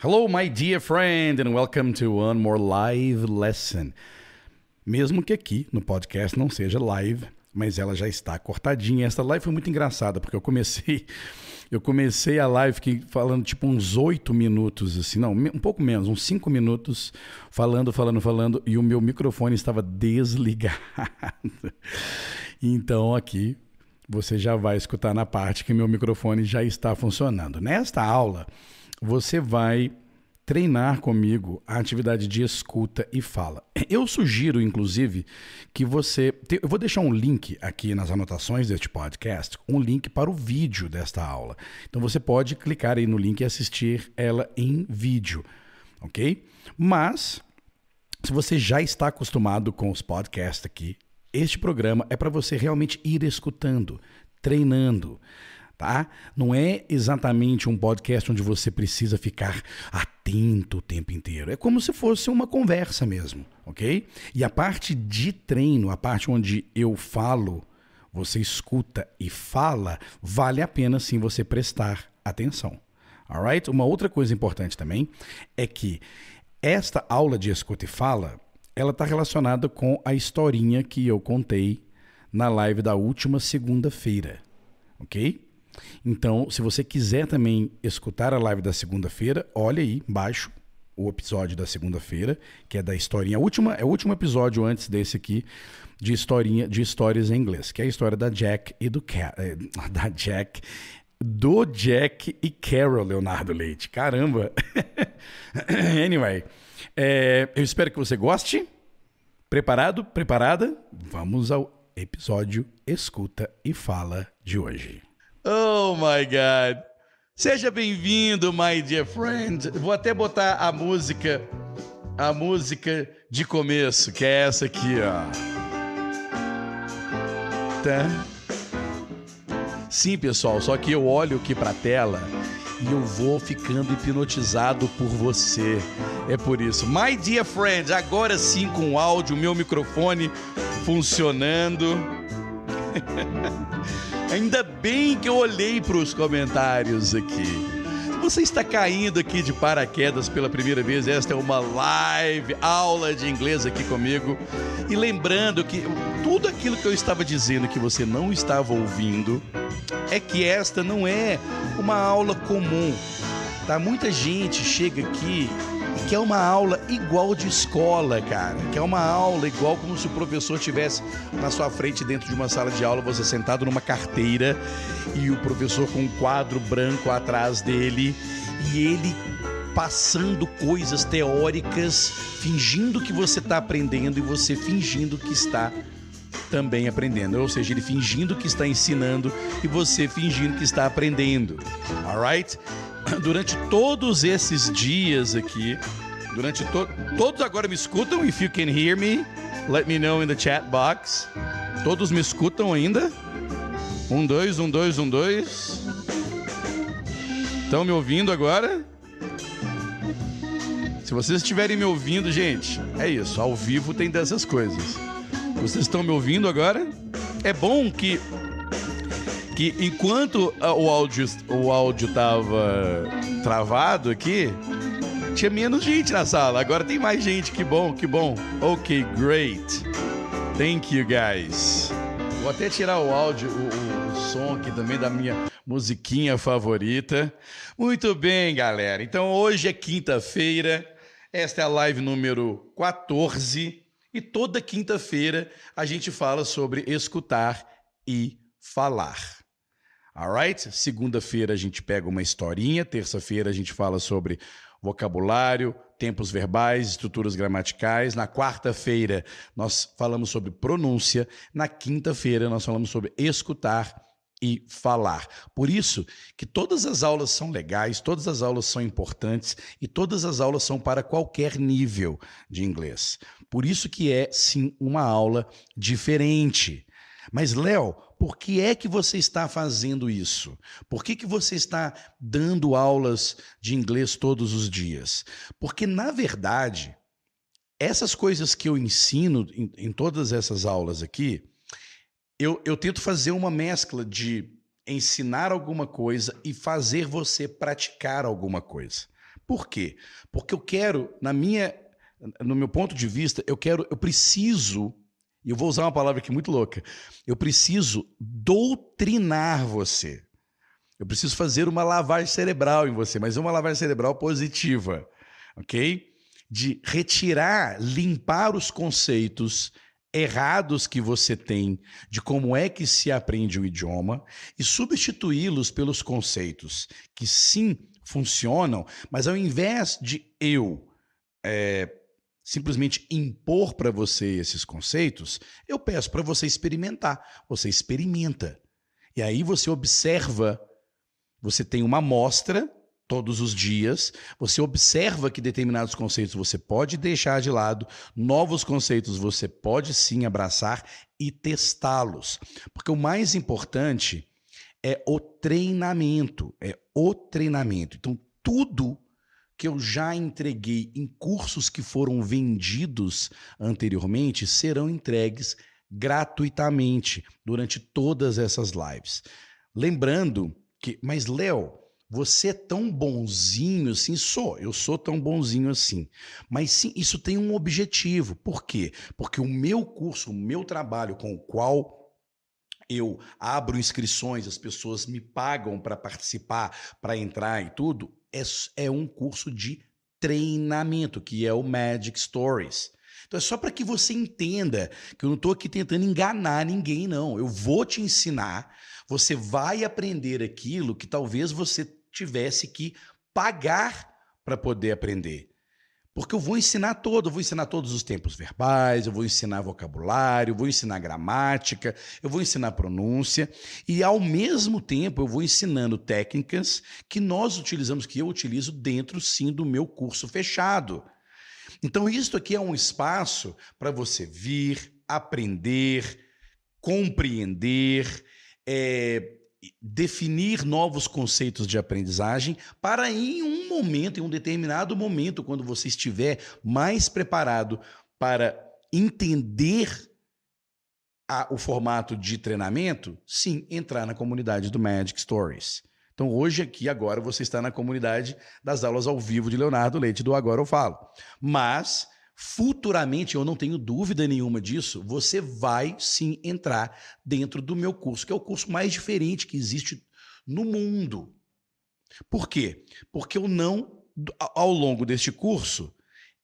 Hello, my dear friend, and welcome to one more live lesson. Mesmo que aqui no podcast não seja live, mas ela já está cortadinha. Essa live foi muito engraçada, porque eu comecei. Eu comecei a live falando tipo uns oito minutos, assim, não, um pouco menos, uns cinco minutos, falando, falando, falando, e o meu microfone estava desligado. Então aqui você já vai escutar na parte que meu microfone já está funcionando. Nesta aula, você vai treinar comigo a atividade de escuta e fala. Eu sugiro, inclusive, que você. Te... Eu vou deixar um link aqui nas anotações deste podcast, um link para o vídeo desta aula. Então você pode clicar aí no link e assistir ela em vídeo, ok? Mas, se você já está acostumado com os podcasts aqui, este programa é para você realmente ir escutando, treinando tá? Não é exatamente um podcast onde você precisa ficar atento o tempo inteiro. É como se fosse uma conversa mesmo, ok? E a parte de treino, a parte onde eu falo, você escuta e fala, vale a pena sim você prestar atenção. Alright? Uma outra coisa importante também é que esta aula de escuta e fala, ela está relacionada com a historinha que eu contei na live da última segunda-feira, ok? Então, se você quiser também escutar a live da segunda-feira, olha aí embaixo o episódio da segunda-feira, que é da historinha. A última, é o último episódio antes desse aqui de historinha de histórias em inglês, que é a história da Jack e do Car, eh, da Jack do Jack e Carol Leonardo Leite. Caramba. anyway, é, eu espero que você goste. Preparado? Preparada? Vamos ao episódio Escuta e Fala de hoje. Oh my God. Seja bem-vindo, my dear friend. Vou até botar a música, a música de começo, que é essa aqui, ó. Tá? Sim, pessoal, só que eu olho aqui pra tela e eu vou ficando hipnotizado por você. É por isso. My dear friend, agora sim com o áudio, meu microfone funcionando. Ainda bem que eu olhei para os comentários aqui. Você está caindo aqui de paraquedas pela primeira vez. Esta é uma live, aula de inglês aqui comigo. E lembrando que tudo aquilo que eu estava dizendo que você não estava ouvindo é que esta não é uma aula comum. Tá? Muita gente chega aqui que é uma aula igual de escola, cara. Que é uma aula igual como se o professor tivesse na sua frente dentro de uma sala de aula, você sentado numa carteira e o professor com um quadro branco atrás dele e ele passando coisas teóricas, fingindo que você está aprendendo e você fingindo que está também aprendendo. Ou seja, ele fingindo que está ensinando e você fingindo que está aprendendo. Alright? durante todos esses dias aqui, durante to todos agora me escutam. If you can hear me, let me know in the chat box. Todos me escutam ainda? Um, dois, um, dois, um, dois. Estão me ouvindo agora? Se vocês estiverem me ouvindo, gente, é isso. Ao vivo tem dessas coisas. Vocês estão me ouvindo agora? É bom que que enquanto ah, o áudio, o áudio tava travado aqui, tinha menos gente na sala. Agora tem mais gente. Que bom, que bom. Ok, great. Thank you guys. Vou até tirar o áudio, o, o, o som aqui também da minha musiquinha favorita. Muito bem, galera. Então hoje é quinta-feira. Esta é a live número 14. E toda quinta-feira a gente fala sobre escutar e falar. Alright? Segunda-feira a gente pega uma historinha, terça-feira a gente fala sobre vocabulário, tempos verbais, estruturas gramaticais. Na quarta-feira nós falamos sobre pronúncia, na quinta-feira nós falamos sobre escutar e falar. Por isso que todas as aulas são legais, todas as aulas são importantes e todas as aulas são para qualquer nível de inglês. Por isso que é sim uma aula diferente. Mas Léo, por que é que você está fazendo isso? Por que, que você está dando aulas de inglês todos os dias? Porque, na verdade, essas coisas que eu ensino em, em todas essas aulas aqui, eu, eu tento fazer uma mescla de ensinar alguma coisa e fazer você praticar alguma coisa. Por quê? Porque eu quero, na minha, no meu ponto de vista, eu quero, eu preciso e eu vou usar uma palavra aqui muito louca, eu preciso doutrinar você. Eu preciso fazer uma lavagem cerebral em você, mas uma lavagem cerebral positiva, ok? De retirar, limpar os conceitos errados que você tem de como é que se aprende o idioma e substituí-los pelos conceitos que sim funcionam, mas ao invés de eu é, simplesmente impor para você esses conceitos, eu peço para você experimentar. Você experimenta. E aí você observa, você tem uma amostra todos os dias, você observa que determinados conceitos você pode deixar de lado, novos conceitos você pode sim abraçar e testá-los. Porque o mais importante é o treinamento, é o treinamento. Então, tudo que eu já entreguei em cursos que foram vendidos anteriormente serão entregues gratuitamente durante todas essas lives. Lembrando que, mas Léo, você é tão bonzinho assim, sou, eu sou tão bonzinho assim. Mas sim, isso tem um objetivo. Por quê? Porque o meu curso, o meu trabalho com o qual eu abro inscrições, as pessoas me pagam para participar, para entrar e tudo, é, é um curso de treinamento, que é o Magic Stories. Então é só para que você entenda que eu não estou aqui tentando enganar ninguém, não. Eu vou te ensinar, você vai aprender aquilo que talvez você tivesse que pagar para poder aprender. Porque eu vou ensinar todo, eu vou ensinar todos os tempos verbais, eu vou ensinar vocabulário, eu vou ensinar gramática, eu vou ensinar pronúncia e ao mesmo tempo eu vou ensinando técnicas que nós utilizamos, que eu utilizo dentro sim do meu curso fechado. Então isso aqui é um espaço para você vir, aprender, compreender, é, definir novos conceitos de aprendizagem para em um momento, em um determinado momento, quando você estiver mais preparado para entender a, o formato de treinamento, sim, entrar na comunidade do Magic Stories. Então, hoje aqui, agora, você está na comunidade das aulas ao vivo de Leonardo Leite, do Agora Eu Falo. Mas Futuramente, eu não tenho dúvida nenhuma disso, você vai sim entrar dentro do meu curso, que é o curso mais diferente que existe no mundo. Por quê? Porque eu não, ao longo deste curso,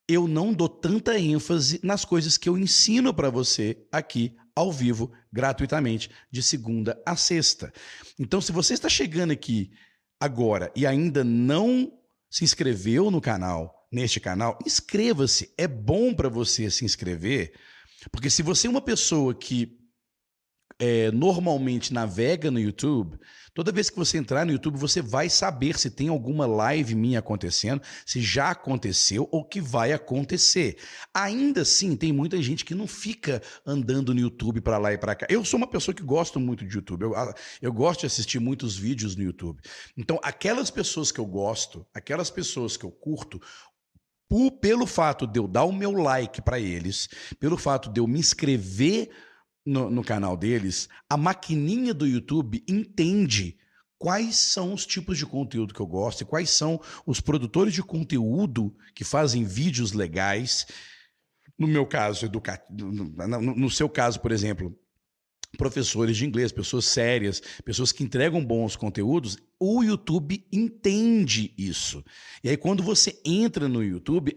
eu não dou tanta ênfase nas coisas que eu ensino para você aqui ao vivo, gratuitamente, de segunda a sexta. Então, se você está chegando aqui agora e ainda não se inscreveu no canal, neste canal, inscreva-se. É bom para você se inscrever, porque se você é uma pessoa que é, normalmente navega no YouTube, toda vez que você entrar no YouTube, você vai saber se tem alguma live minha acontecendo, se já aconteceu ou que vai acontecer. Ainda assim, tem muita gente que não fica andando no YouTube para lá e para cá. Eu sou uma pessoa que gosto muito de YouTube, eu, eu gosto de assistir muitos vídeos no YouTube. Então, aquelas pessoas que eu gosto, aquelas pessoas que eu curto, por, pelo fato de eu dar o meu like para eles, pelo fato de eu me inscrever no, no canal deles, a maquininha do YouTube entende quais são os tipos de conteúdo que eu gosto e quais são os produtores de conteúdo que fazem vídeos legais. No meu caso, educa... no, no seu caso, por exemplo, professores de inglês, pessoas sérias, pessoas que entregam bons conteúdos, o YouTube entende isso. E aí, quando você entra no YouTube,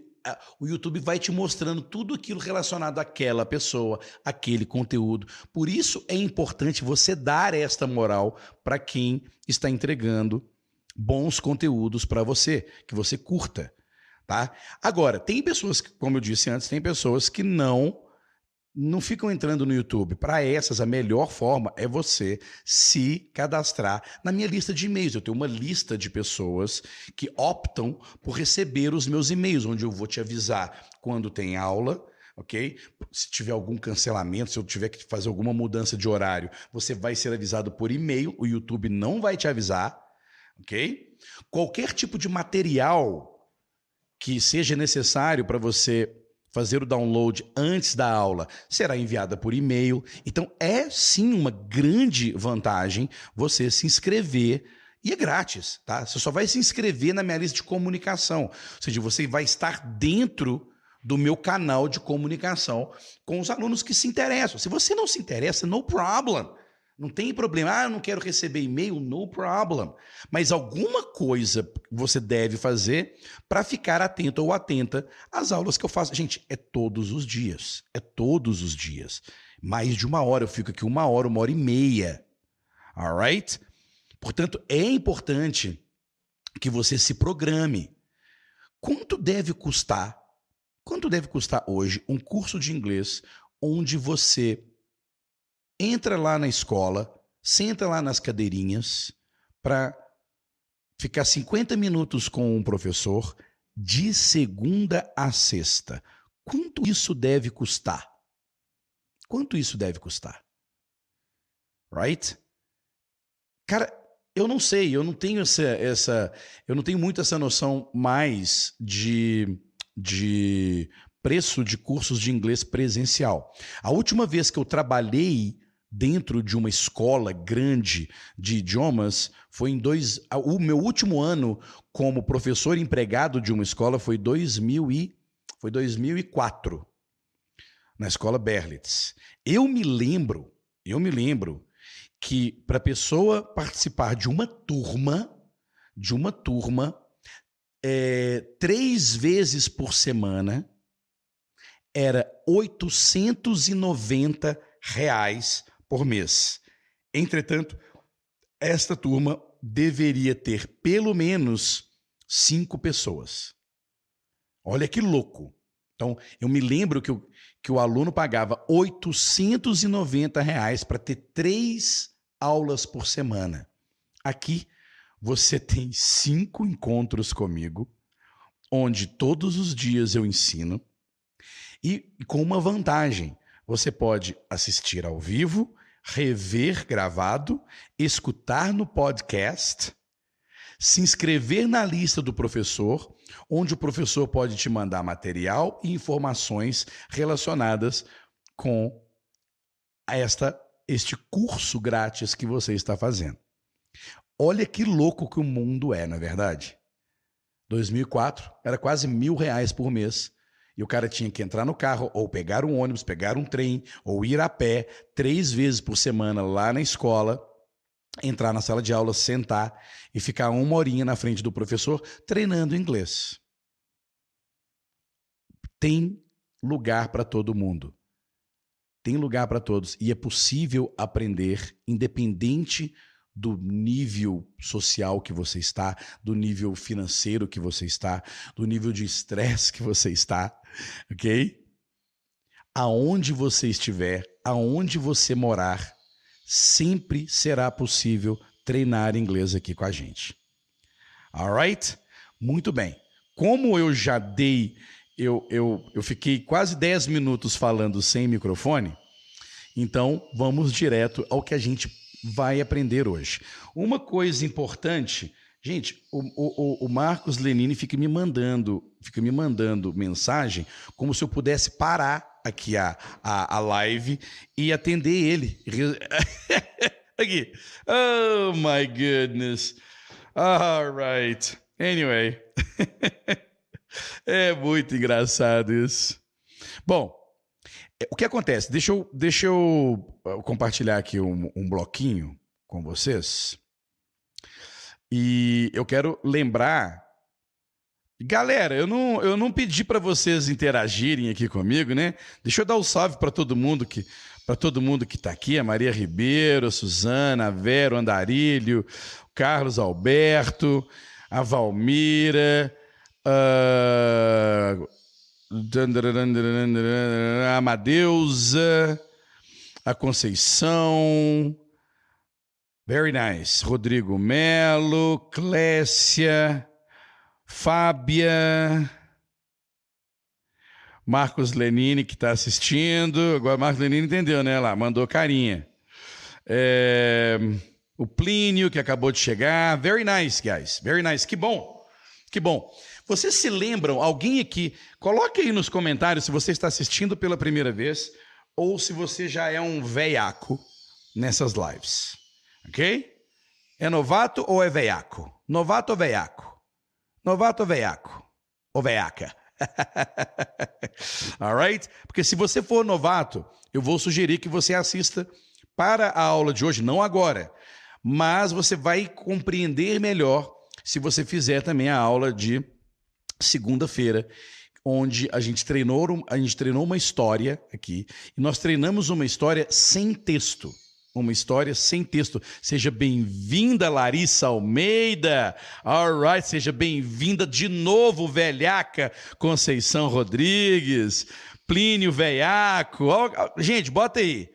o YouTube vai te mostrando tudo aquilo relacionado àquela pessoa, aquele conteúdo. Por isso é importante você dar esta moral para quem está entregando bons conteúdos para você, que você curta, tá? Agora, tem pessoas como eu disse antes, tem pessoas que não não ficam entrando no YouTube. Para essas, a melhor forma é você se cadastrar na minha lista de e-mails. Eu tenho uma lista de pessoas que optam por receber os meus e-mails, onde eu vou te avisar quando tem aula. Ok? Se tiver algum cancelamento, se eu tiver que fazer alguma mudança de horário, você vai ser avisado por e-mail. O YouTube não vai te avisar. Ok? Qualquer tipo de material que seja necessário para você fazer o download antes da aula será enviada por e-mail. Então é sim uma grande vantagem você se inscrever e é grátis, tá? Você só vai se inscrever na minha lista de comunicação, ou seja, você vai estar dentro do meu canal de comunicação com os alunos que se interessam. Se você não se interessa, no problem. Não tem problema. Ah, eu não quero receber e-mail, no problem. Mas alguma coisa você deve fazer para ficar atento ou atenta às aulas que eu faço. Gente, é todos os dias. É todos os dias. Mais de uma hora. Eu fico aqui uma hora, uma hora e meia. Alright? Portanto, é importante que você se programe. Quanto deve custar? Quanto deve custar hoje um curso de inglês onde você entra lá na escola, senta lá nas cadeirinhas para ficar 50 minutos com um professor de segunda a sexta. Quanto isso deve custar? Quanto isso deve custar? Right? Cara, eu não sei, eu não tenho essa, essa eu não tenho muito essa noção mais de de preço de cursos de inglês presencial. A última vez que eu trabalhei dentro de uma escola grande de idiomas foi em dois. O meu último ano como professor empregado de uma escola foi, 2000 e, foi 2004, na escola Berlitz. Eu me lembro, eu me lembro que para a pessoa participar de uma turma, de uma turma, é, três vezes por semana, era 890 reais por mês. Entretanto, esta turma deveria ter pelo menos cinco pessoas. Olha que louco. Então, eu me lembro que o, que o aluno pagava 890 reais para ter três aulas por semana. Aqui, você tem cinco encontros comigo, onde todos os dias eu ensino, e com uma vantagem: você pode assistir ao vivo rever gravado, escutar no podcast, se inscrever na lista do professor, onde o professor pode te mandar material e informações relacionadas com esta este curso grátis que você está fazendo. Olha que louco que o mundo é, na é verdade. 2004 era quase mil reais por mês e o cara tinha que entrar no carro, ou pegar um ônibus, pegar um trem, ou ir a pé três vezes por semana lá na escola, entrar na sala de aula, sentar e ficar uma horinha na frente do professor treinando inglês. Tem lugar para todo mundo. Tem lugar para todos. E é possível aprender, independente do nível social que você está, do nível financeiro que você está, do nível de estresse que você está, ok? Aonde você estiver, aonde você morar, sempre será possível treinar inglês aqui com a gente. Alright? Muito bem. Como eu já dei, eu, eu, eu fiquei quase 10 minutos falando sem microfone, então vamos direto ao que a gente vai aprender hoje. Uma coisa importante, gente, o, o, o Marcos Lenini fica me mandando, fica me mandando mensagem como se eu pudesse parar aqui a, a, a live e atender ele. aqui. Oh my goodness. All right. Anyway. é muito engraçado isso. Bom, é, o que acontece? Deixa eu, deixa eu ah, compartilhar aqui um, um bloquinho com vocês. E eu quero lembrar. Galera, eu não, eu não pedi para vocês interagirem aqui comigo, né? Deixa eu dar um salve para todo mundo que para todo mundo que está aqui, a Maria Ribeiro, a Suzana, a o Andarilho, o Carlos Alberto, a Valmira, uh, Amadeusa, a Conceição, very nice, Rodrigo Melo, Clécia, Fábia, Marcos Lenine que está assistindo, agora Marcos Lenine entendeu, né, lá, mandou carinha. É, o Plínio que acabou de chegar, very nice, guys, very nice, que bom, que bom. Vocês se lembram, alguém aqui, coloque aí nos comentários se você está assistindo pela primeira vez ou se você já é um veiaco nessas lives. Ok? É novato ou é veiaco? Novato ou veiaco? Novato ou veiaco? Ou veiaca? Alright? Porque se você for novato, eu vou sugerir que você assista para a aula de hoje, não agora, mas você vai compreender melhor se você fizer também a aula de segunda-feira, onde a gente treinou, a gente treinou uma história aqui, e nós treinamos uma história sem texto. Uma história sem texto. Seja bem-vinda, Larissa Almeida. Alright, seja bem-vinda de novo, velhaca Conceição Rodrigues, Plínio Veiaco. Gente, bota aí.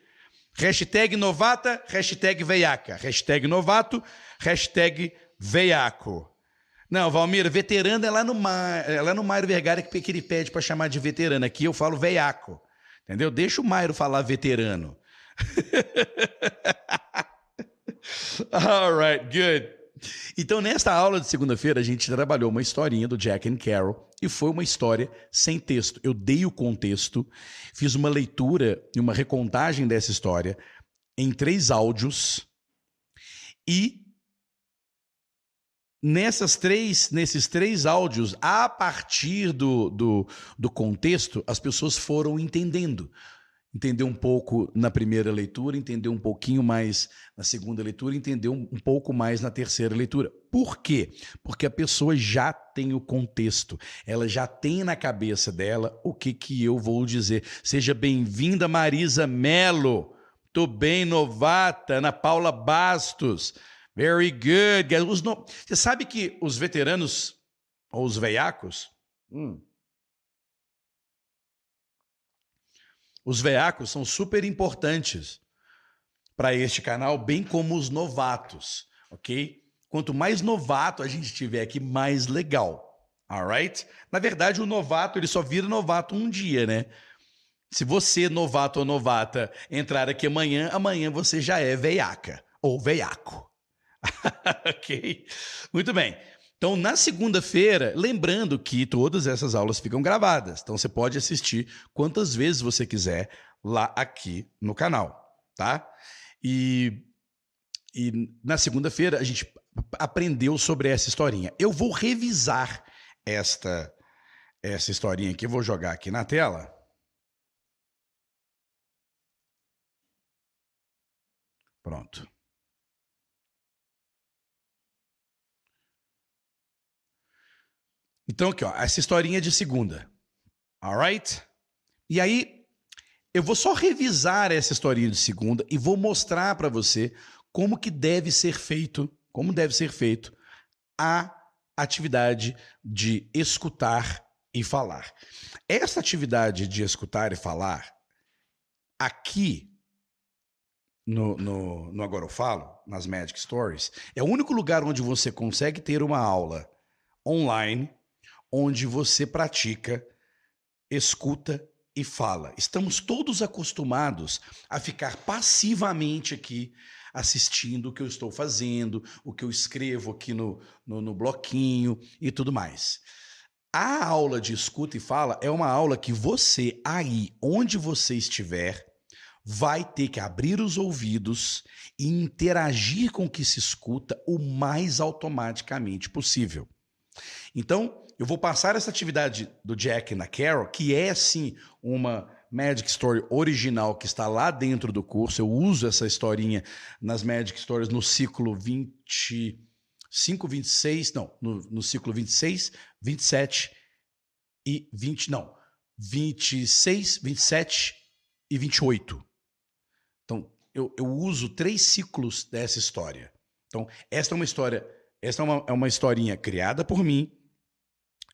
Hashtag novata, hashtag veiaca. Hashtag novato, hashtag veiaco. Não, Valmir, veterano é lá no, Mar, é lá no Mário Vergara que, que ele pede para chamar de veterano. Aqui eu falo veiaco. Entendeu? Deixa o Mairo falar veterano. All right, good. Então, nesta aula de segunda-feira, a gente trabalhou uma historinha do Jack and Carol e foi uma história sem texto. Eu dei o contexto, fiz uma leitura e uma recontagem dessa história em três áudios e nessas três, nesses três áudios, a partir do, do, do, contexto, as pessoas foram entendendo. Entendeu um pouco na primeira leitura, entendeu um pouquinho mais na segunda leitura, entendeu um, pouco mais na terceira leitura. Por quê? Porque a pessoa já tem o contexto, ela já tem na cabeça dela o que, que eu vou dizer. Seja bem-vinda, Marisa Melo. Tô bem, novata, Ana Paula Bastos. Very good. Os no... Você sabe que os veteranos, ou os veiacos, hum, os veiacos são super importantes para este canal, bem como os novatos, ok? Quanto mais novato a gente tiver aqui, mais legal. Alright? Na verdade, o novato ele só vira novato um dia, né? Se você, novato ou novata, entrar aqui amanhã, amanhã você já é veiaca ou veiaco. ok. Muito bem. Então, na segunda-feira, lembrando que todas essas aulas ficam gravadas. Então, você pode assistir quantas vezes você quiser lá aqui no canal, tá? E, e na segunda-feira, a gente aprendeu sobre essa historinha. Eu vou revisar esta, essa historinha aqui, eu vou jogar aqui na tela. Pronto. Então, aqui, ó, essa historinha de segunda. Alright? E aí, eu vou só revisar essa historinha de segunda e vou mostrar para você como que deve ser feito, como deve ser feito a atividade de escutar e falar. Essa atividade de escutar e falar, aqui no, no, no Agora Eu Falo, nas Magic Stories, é o único lugar onde você consegue ter uma aula online onde você pratica, escuta e fala. Estamos todos acostumados a ficar passivamente aqui assistindo o que eu estou fazendo, o que eu escrevo aqui no, no, no, bloquinho e tudo mais. A aula de escuta e fala é uma aula que você, aí onde você estiver, vai ter que abrir os ouvidos e interagir com o que se escuta o mais automaticamente possível. Então, eu vou passar essa atividade do Jack na Carol, que é sim uma Magic Story original que está lá dentro do curso. Eu uso essa historinha nas Magic Stories no ciclo 25, 26, não, no, no ciclo 26, 27 e 20, não, 26, 27 e 28. Então, eu, eu uso três ciclos dessa história. Então, esta é uma história, esta é uma, é uma historinha criada por mim,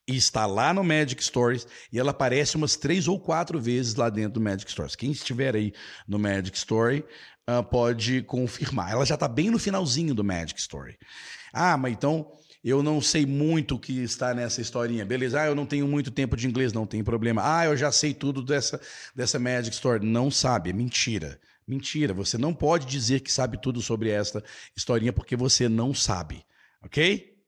e está lá no Magic Stories e ela aparece umas três ou quatro vezes lá dentro do Magic Stories. Quem estiver aí no Magic Story uh, pode confirmar. Ela já está bem no finalzinho do Magic Story. Ah, mas então eu não sei muito o que está nessa historinha. Beleza, ah, eu não tenho muito tempo de inglês, não tem problema. Ah, eu já sei tudo dessa, dessa Magic Story. Não sabe, é mentira. Mentira, você não pode dizer que sabe tudo sobre esta historinha porque você não sabe, ok?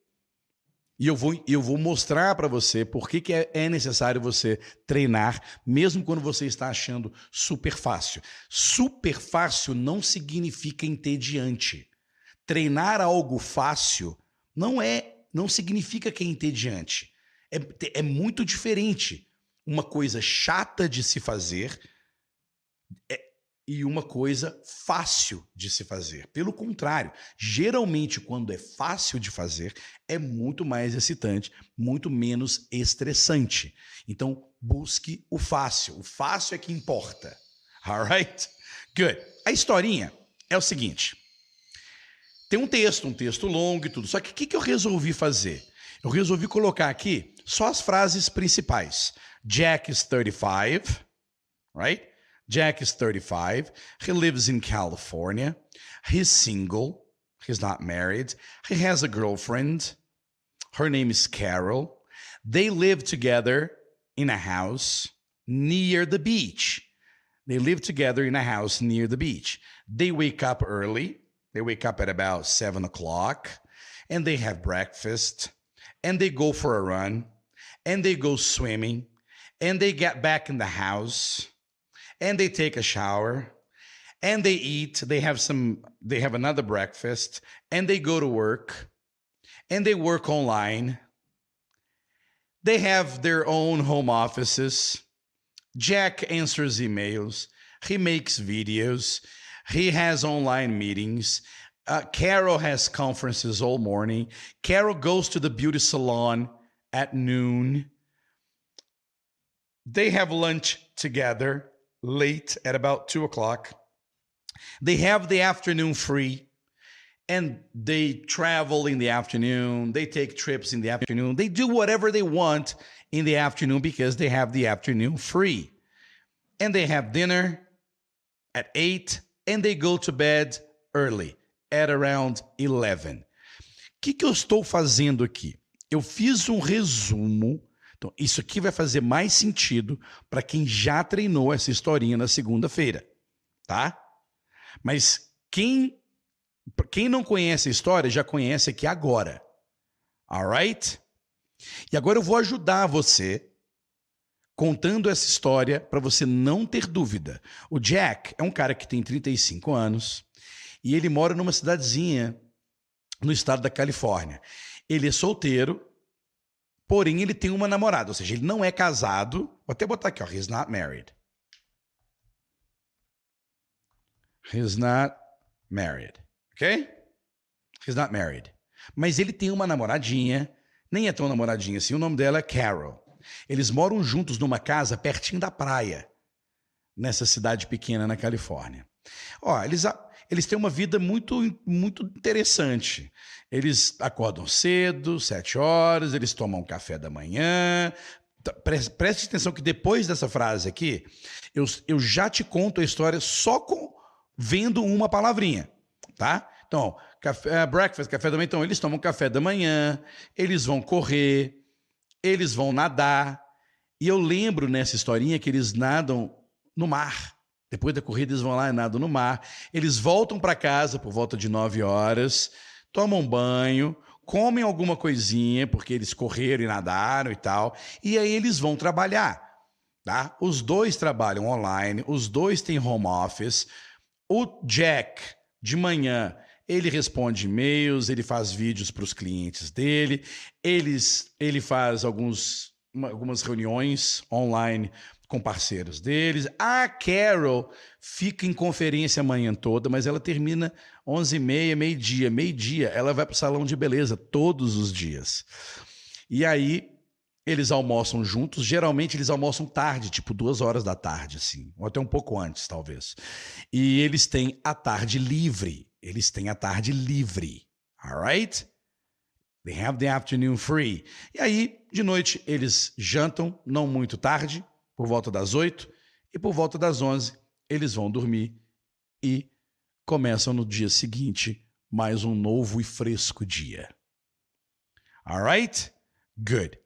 E eu vou, eu vou mostrar para você por que, que é, é necessário você treinar, mesmo quando você está achando super fácil. Super fácil não significa entediante. Treinar algo fácil não é, não significa que é entediante. É, é muito diferente. Uma coisa chata de se fazer é, e uma coisa fácil de se fazer. Pelo contrário, geralmente quando é fácil de fazer, é muito mais excitante, muito menos estressante. Então, busque o fácil. O fácil é que importa. Alright? Good. A historinha é o seguinte. Tem um texto, um texto longo e tudo. Só que o que, que eu resolvi fazer? Eu resolvi colocar aqui só as frases principais. Jack is 35, right? Jack is 35. He lives in California. He's single. He's not married. He has a girlfriend. Her name is Carol. They live together in a house near the beach. They live together in a house near the beach. They wake up early. They wake up at about seven o'clock and they have breakfast and they go for a run and they go swimming and they get back in the house and they take a shower and they eat they have some they have another breakfast and they go to work and they work online they have their own home offices jack answers emails he makes videos he has online meetings uh, carol has conferences all morning carol goes to the beauty salon at noon they have lunch together late at about two o'clock. They have the afternoon free and they travel in the afternoon. They take trips in the afternoon. They do whatever they want in the afternoon because they have the afternoon free. And they have dinner at eight and they go to bed early at around 11. O que, que eu estou fazendo aqui? Eu fiz um resumo Então, isso aqui vai fazer mais sentido para quem já treinou essa historinha na segunda-feira, tá? Mas quem quem não conhece a história já conhece aqui agora. Alright? E agora eu vou ajudar você contando essa história para você não ter dúvida. O Jack é um cara que tem 35 anos e ele mora numa cidadezinha no estado da Califórnia. Ele é solteiro Porém, ele tem uma namorada, ou seja, ele não é casado. Vou até botar aqui, ó. He's not married. He's not married. Ok? He's not married. Mas ele tem uma namoradinha, nem é tão namoradinha assim, o nome dela é Carol. Eles moram juntos numa casa pertinho da praia, nessa cidade pequena na Califórnia. Ó, eles. A eles têm uma vida muito, muito interessante. Eles acordam cedo, sete horas, eles tomam café da manhã. Tá, preste atenção que depois dessa frase aqui, eu, eu já te conto a história só com vendo uma palavrinha, tá? Então, café, é, breakfast, café da manhã. Então, eles tomam café da manhã, eles vão correr, eles vão nadar. E eu lembro nessa historinha que eles nadam no mar. Depois da corrida, eles vão lá e é nadam no mar. Eles voltam para casa por volta de 9 horas, tomam banho, comem alguma coisinha, porque eles correram e nadaram e tal. E aí eles vão trabalhar. Tá? Os dois trabalham online, os dois têm home office. O Jack, de manhã, ele responde e-mails, ele faz vídeos para os clientes dele, eles, ele faz alguns, algumas reuniões online com parceiros deles. A Carol fica em conferência a manhã toda, mas ela termina 11h30, meio-dia. Meio-dia ela vai para o salão de beleza todos os dias. E aí eles almoçam juntos. Geralmente eles almoçam tarde, tipo duas horas da tarde, assim, ou até um pouco antes, talvez. E eles têm a tarde livre. Eles têm a tarde livre. Alright? They have the afternoon free. E aí, de noite, eles jantam, não muito tarde, por volta das 8 e por volta das 11 eles vão dormir e começam no dia seguinte mais um novo e fresco dia. Alright? Good.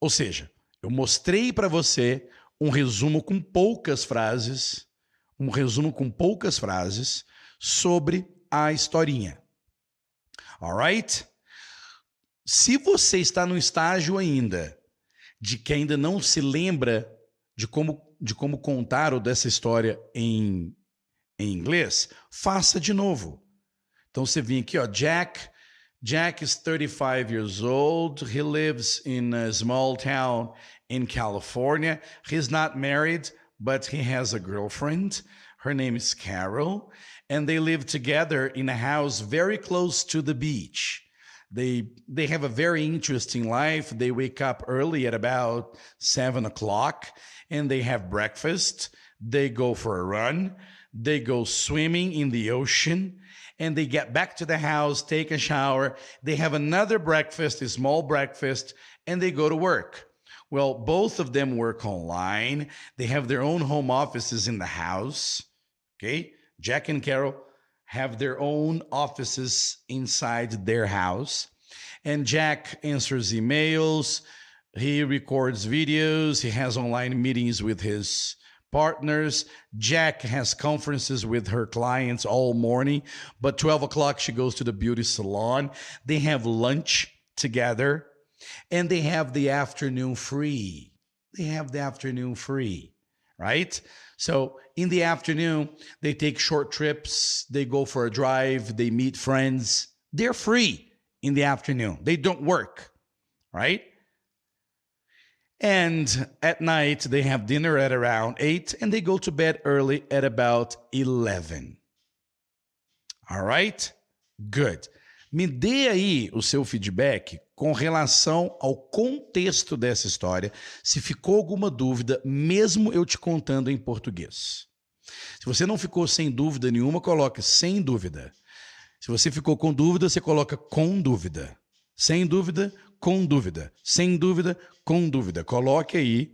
Ou seja, eu mostrei para você um resumo com poucas frases, um resumo com poucas frases sobre a historinha. Alright? Se você está no estágio ainda de que ainda não se lembra de como, de como contar ou dessa história em, em inglês, faça de novo. Então você vem aqui, ó, Jack. Jack is 35 years old. He lives in a small town in California. He's not married, but he has a girlfriend. Her name is Carol, and they live together in a house very close to the beach. They they have a very interesting life. They wake up early at about seven o'clock and they have breakfast, they go for a run, they go swimming in the ocean, and they get back to the house, take a shower, they have another breakfast, a small breakfast, and they go to work. Well, both of them work online. They have their own home offices in the house. Okay. Jack and Carol have their own offices inside their house. And Jack answers emails, he records videos, he has online meetings with his partners. Jack has conferences with her clients all morning, but 12 o'clock she goes to the beauty salon. They have lunch together and they have the afternoon free. They have the afternoon free, right? So in the afternoon, they take short trips, they go for a drive, they meet friends. They're free in the afternoon. They don't work, right? And at night, they have dinner at around 8 and they go to bed early at about 11. All right? Good. Me dê aí o seu feedback com relação ao contexto dessa história, se ficou alguma dúvida, mesmo eu te contando em português. Se você não ficou sem dúvida nenhuma, coloca sem dúvida. Se você ficou com dúvida, você coloca com dúvida. Sem dúvida, com dúvida. Sem dúvida, com dúvida. Coloque aí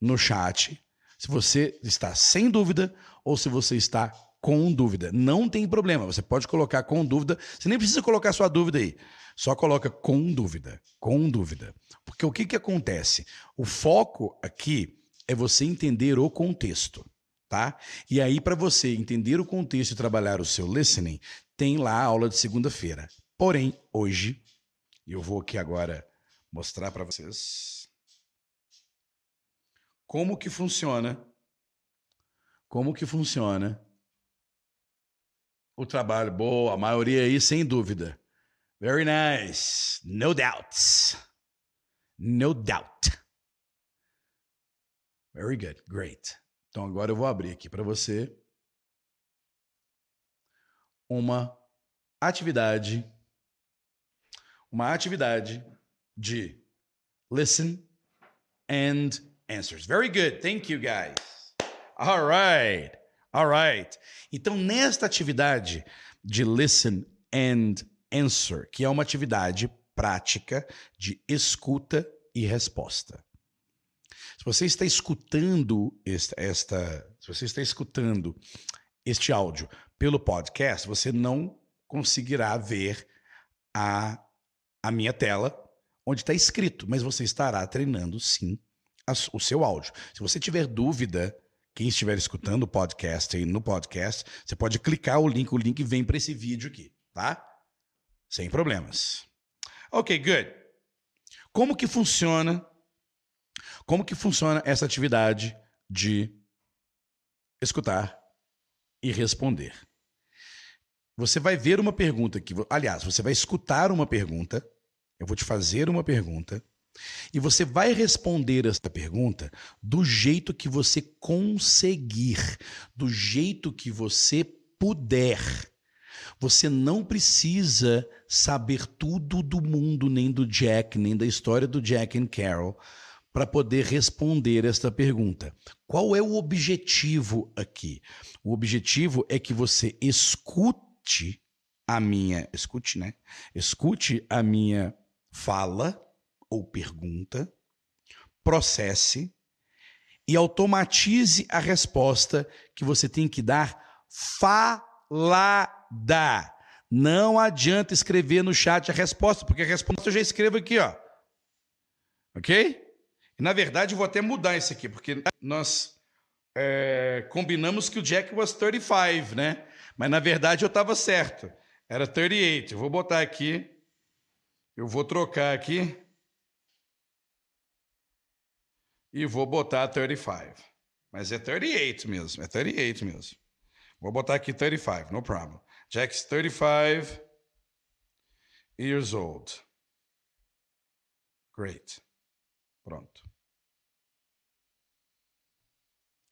no chat se você está sem dúvida ou se você está com dúvida. Não tem problema, você pode colocar com dúvida. Você nem precisa colocar sua dúvida aí. Só coloca com dúvida, com dúvida. Porque o que, que acontece? O foco aqui é você entender o contexto, tá? E aí, para você entender o contexto e trabalhar o seu listening, tem lá a aula de segunda-feira. Porém, hoje e eu vou aqui agora mostrar para vocês como que funciona como que funciona o trabalho. Boa, a maioria aí sem dúvida. Very nice. No doubts. No doubt. Very good. Great. Então agora eu vou abrir aqui para você uma atividade uma atividade de listen and answers. Very good. Thank you guys. All right. All right. Então, nesta atividade de listen and answer, que é uma atividade prática de escuta e resposta. Se você está escutando esta, esta se você está escutando este áudio pelo podcast, você não conseguirá ver a a minha tela, onde está escrito, mas você estará treinando sim o seu áudio. Se você tiver dúvida, quem estiver escutando o podcast aí no podcast, você pode clicar o link, o link vem para esse vídeo aqui, tá? Sem problemas. Ok, good. Como que funciona? Como que funciona essa atividade de escutar e responder? Você vai ver uma pergunta aqui. aliás, você vai escutar uma pergunta eu vou te fazer uma pergunta e você vai responder essa pergunta do jeito que você conseguir, do jeito que você puder. Você não precisa saber tudo do mundo, nem do Jack, nem da história do Jack and Carol, para poder responder esta pergunta. Qual é o objetivo aqui? O objetivo é que você escute a minha, escute, né? Escute a minha fala ou pergunta, processe e automatize a resposta que você tem que dar falada. Não adianta escrever no chat a resposta, porque a resposta eu já escrevo aqui, ó. Ok? E, na verdade, eu vou até mudar isso aqui, porque nós é, combinamos que o Jack was 35, né? Mas na verdade eu estava certo. Era 38. Eu vou botar aqui eu vou trocar aqui e vou botar 35. Mas é 38 mesmo, é 38 mesmo. Vou botar aqui 35, no problem. Jack's 35 years old. Great. Pronto.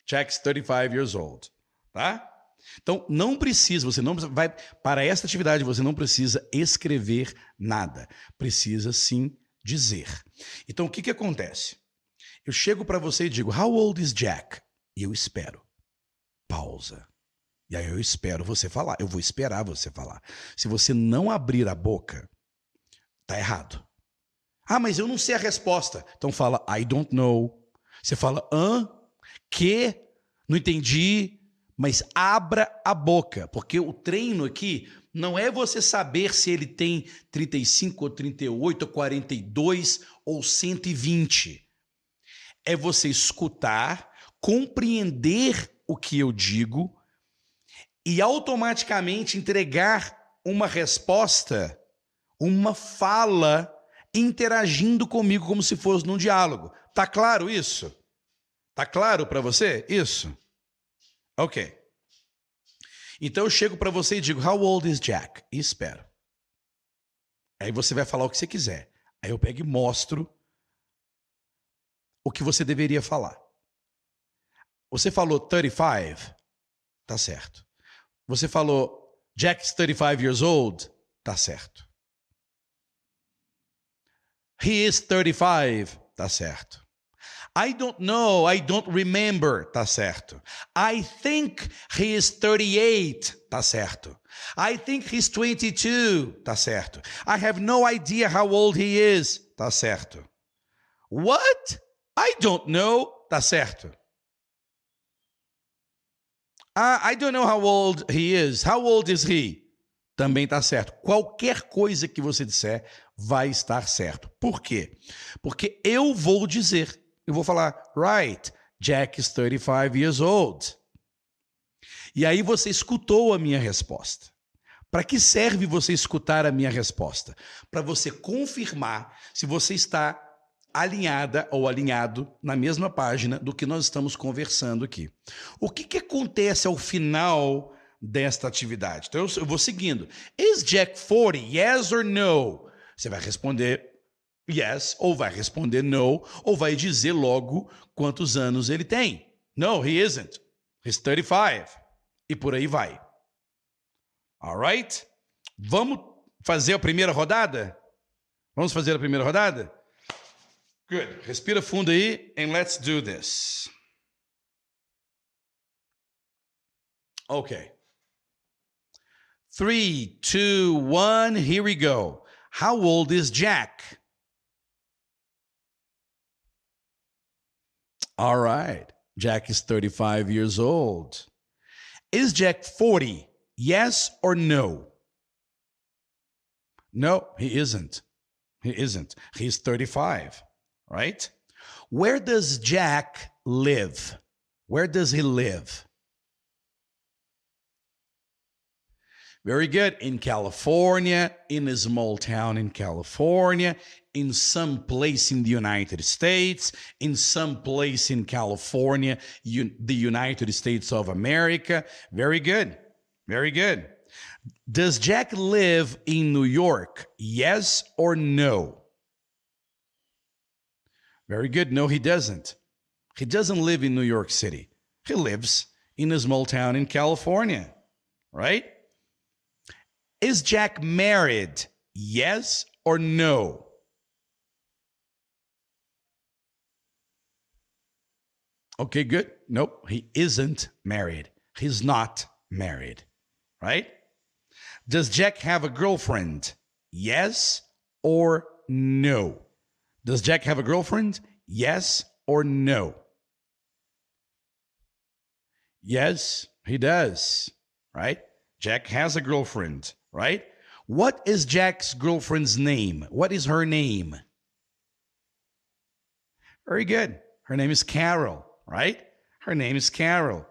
Jack's 35 years old, tá? Tá? Então, não precisa, você não vai para esta atividade, você não precisa escrever nada. Precisa sim dizer. Então, o que que acontece? Eu chego para você e digo: "How old is Jack?" E eu espero. Pausa. E aí eu espero você falar. Eu vou esperar você falar. Se você não abrir a boca, tá errado. Ah, mas eu não sei a resposta. Então fala I don't know. Você fala hã? Que? Não entendi mas abra a boca, porque o treino aqui não é você saber se ele tem 35 ou 38 ou 42 ou 120. É você escutar, compreender o que eu digo e automaticamente entregar uma resposta, uma fala interagindo comigo como se fosse num diálogo. Tá claro isso? Tá claro para você isso? Ok. Então eu chego para você e digo, How old is Jack? E espero. Aí você vai falar o que você quiser. Aí eu pego e mostro o que você deveria falar. Você falou 35? Tá certo. Você falou Jack's 35 years old? Tá certo. He is 35? Tá certo. I don't know, I don't remember, tá certo. I think he is 38, tá certo. I think he's 22, tá certo. I have no idea how old he is, tá certo. What? I don't know, tá certo. Uh, I don't know how old he is. How old is he? Também tá certo. Qualquer coisa que você disser vai estar certo. Por quê? Porque eu vou dizer eu vou falar, right, Jack is 35 years old. E aí você escutou a minha resposta. Para que serve você escutar a minha resposta? Para você confirmar se você está alinhada ou alinhado na mesma página do que nós estamos conversando aqui. O que, que acontece ao final desta atividade? Então eu, eu vou seguindo. Is Jack 40? Yes or no? Você vai responder yes, ou vai responder no, ou vai dizer logo quantos anos ele tem. No, he isn't. He's 35. E por aí vai. Alright? Vamos fazer a primeira rodada? Vamos fazer a primeira rodada? Good. Respira fundo aí and let's do this. Okay. Three, two, one, here we go. How old is Jack? All right. Jack is 35 years old. Is Jack 40? Yes or no? No, he isn't. He isn't. He's 35, right? Where does Jack live? Where does he live? Very good. In California, in a small town in California, in some place in the United States, in some place in California, you, the United States of America. Very good. Very good. Does Jack live in New York? Yes or no? Very good. No, he doesn't. He doesn't live in New York City. He lives in a small town in California, right? Is Jack married? Yes or no? Okay, good. Nope, he isn't married. He's not married, right? Does Jack have a girlfriend? Yes or no? Does Jack have a girlfriend? Yes or no? Yes, he does, right? Jack has a girlfriend right? What is Jack's girlfriend's name? What is her name? Very good. Her name is Carol, right? Her name is Carol.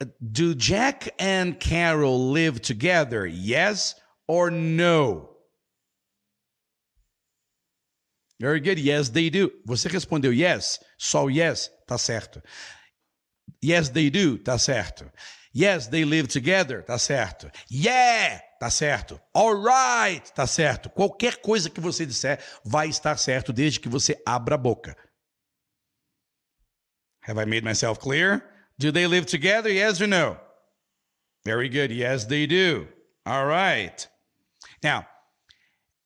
Uh, do Jack and Carol live together? Yes or no? Very good. Yes, they do. Você respondeu yes. Só yes. Tá certo. Yes, they do. Tá certo. Yes, they live together. Tá certo. Yeah! tá certo. Alright, tá certo. Qualquer coisa que você disser vai estar certo desde que você abra a boca. Have I made myself clear? Do they live together? Yes or no? Very good. Yes, they do. All right. Now,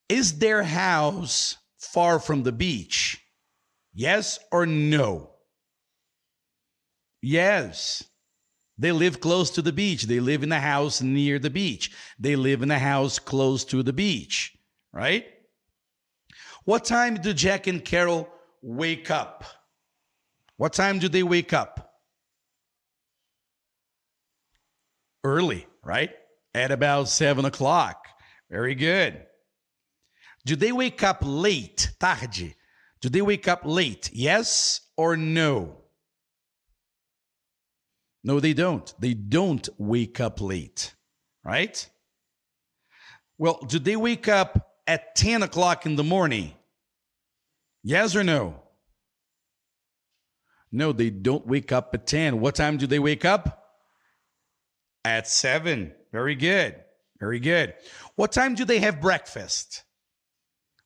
is their house far from the beach? Yes or no? Yes. They live close to the beach. They live in a house near the beach. They live in a house close to the beach, right? What time do Jack and Carol wake up? What time do they wake up? Early, right? At about seven o'clock. Very good. Do they wake up late? Tarde. Do they wake up late? Yes or no? No, they don't. They don't wake up late, right? Well, do they wake up at 10 o'clock in the morning? Yes or no? No, they don't wake up at 10. What time do they wake up? At 7. Very good. Very good. What time do they have breakfast?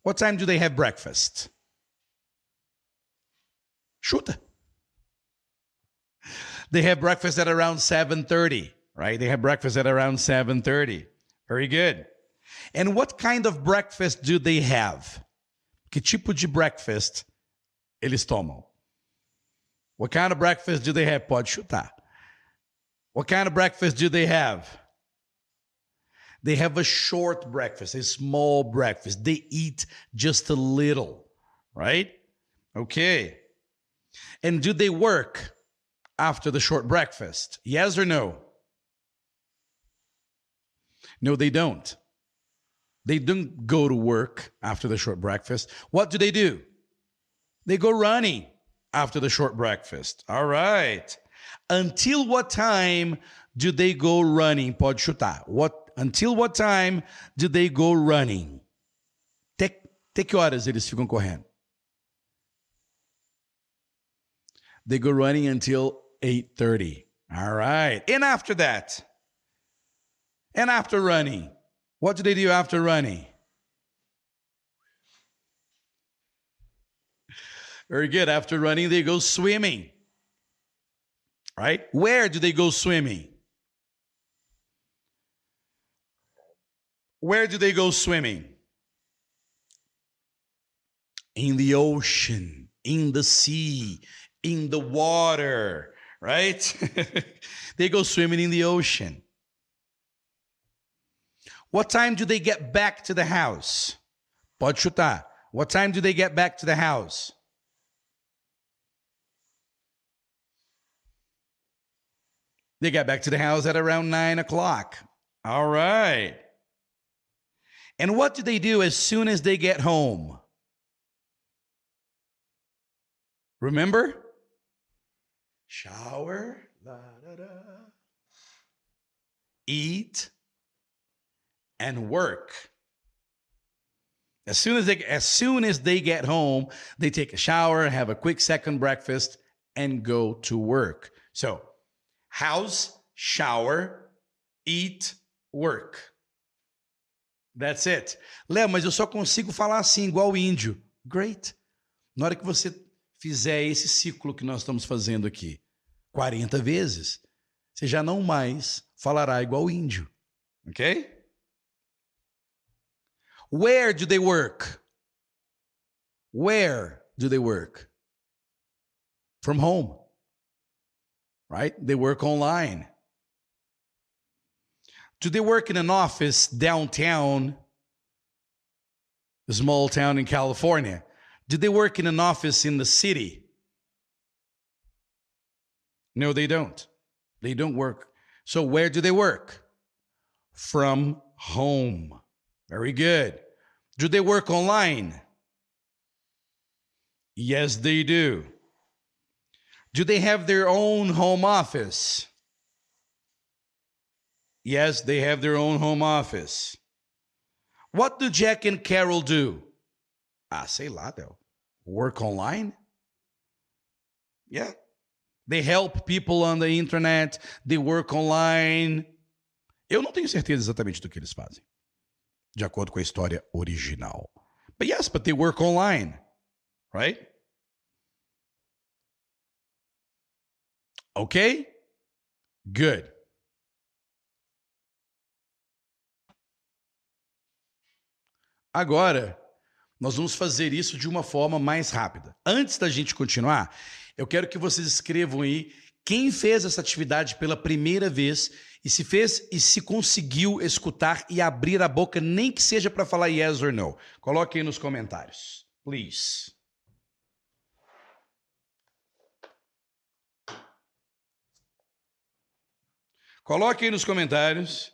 What time do they have breakfast? Shoot. They have breakfast at around 7:30, right? They have breakfast at around 7:30. Very good. And what kind of breakfast do they have? Que tipo de breakfast eles tomam? What kind of breakfast do they have? Pode chutar. What kind of breakfast do they have? They have a short breakfast, a small breakfast. They eat just a little, right? Okay. And do they work? after the short breakfast? Yes or no? No, they don't. They don't go to work after the short breakfast. What do they do? They go running after the short breakfast. All right. Until what time do they go running? Pode chutar. What, until what time do they go running? Até, até que horas eles ficam correndo? They go running until 8:30. All right. And after that, and after running, what do they do after running? Very good. After running, they go swimming. Right? Where do they go swimming? Where do they go swimming? In the ocean, in the sea, in the water right? they go swimming in the ocean. What time do they get back to the house? Pode chutar. What time do they get back to the house? They got back to the house at around nine o'clock. All right. And what do they do as soon as they get home? Remember? shower, da, da, da, eat, and work. As soon as they as soon as they get home, they take a shower, have a quick second breakfast, and go to work. So, house, shower, eat, work. That's it. Léo, mas eu só consigo falar assim, igual o índio. Great. Na hora que você fizer esse ciclo que nós estamos fazendo aqui 40 vezes, você já não mais falará igual índio. Ok? Where do they work? Where do they work? From home. Right? They work online. Do they work in an office downtown, a small town in California? Did they work in an office in the city? No, they don't. They don't work. So, where do they work? From home. Very good. Do they work online? Yes, they do. Do they have their own home office? Yes, they have their own home office. What do Jack and Carol do? Ah, sei lá, Del. Work online? Yeah. They help people on the internet, they work online. Eu não tenho certeza exatamente do que eles fazem, de acordo com a história original. But yes, but they work online, right? Okay? Good. Agora, nós vamos fazer isso de uma forma mais rápida. Antes da gente continuar, eu quero que vocês escrevam aí quem fez essa atividade pela primeira vez e se fez e se conseguiu escutar e abrir a boca, nem que seja para falar yes or no. Coloque aí nos comentários, please. Coloque aí nos comentários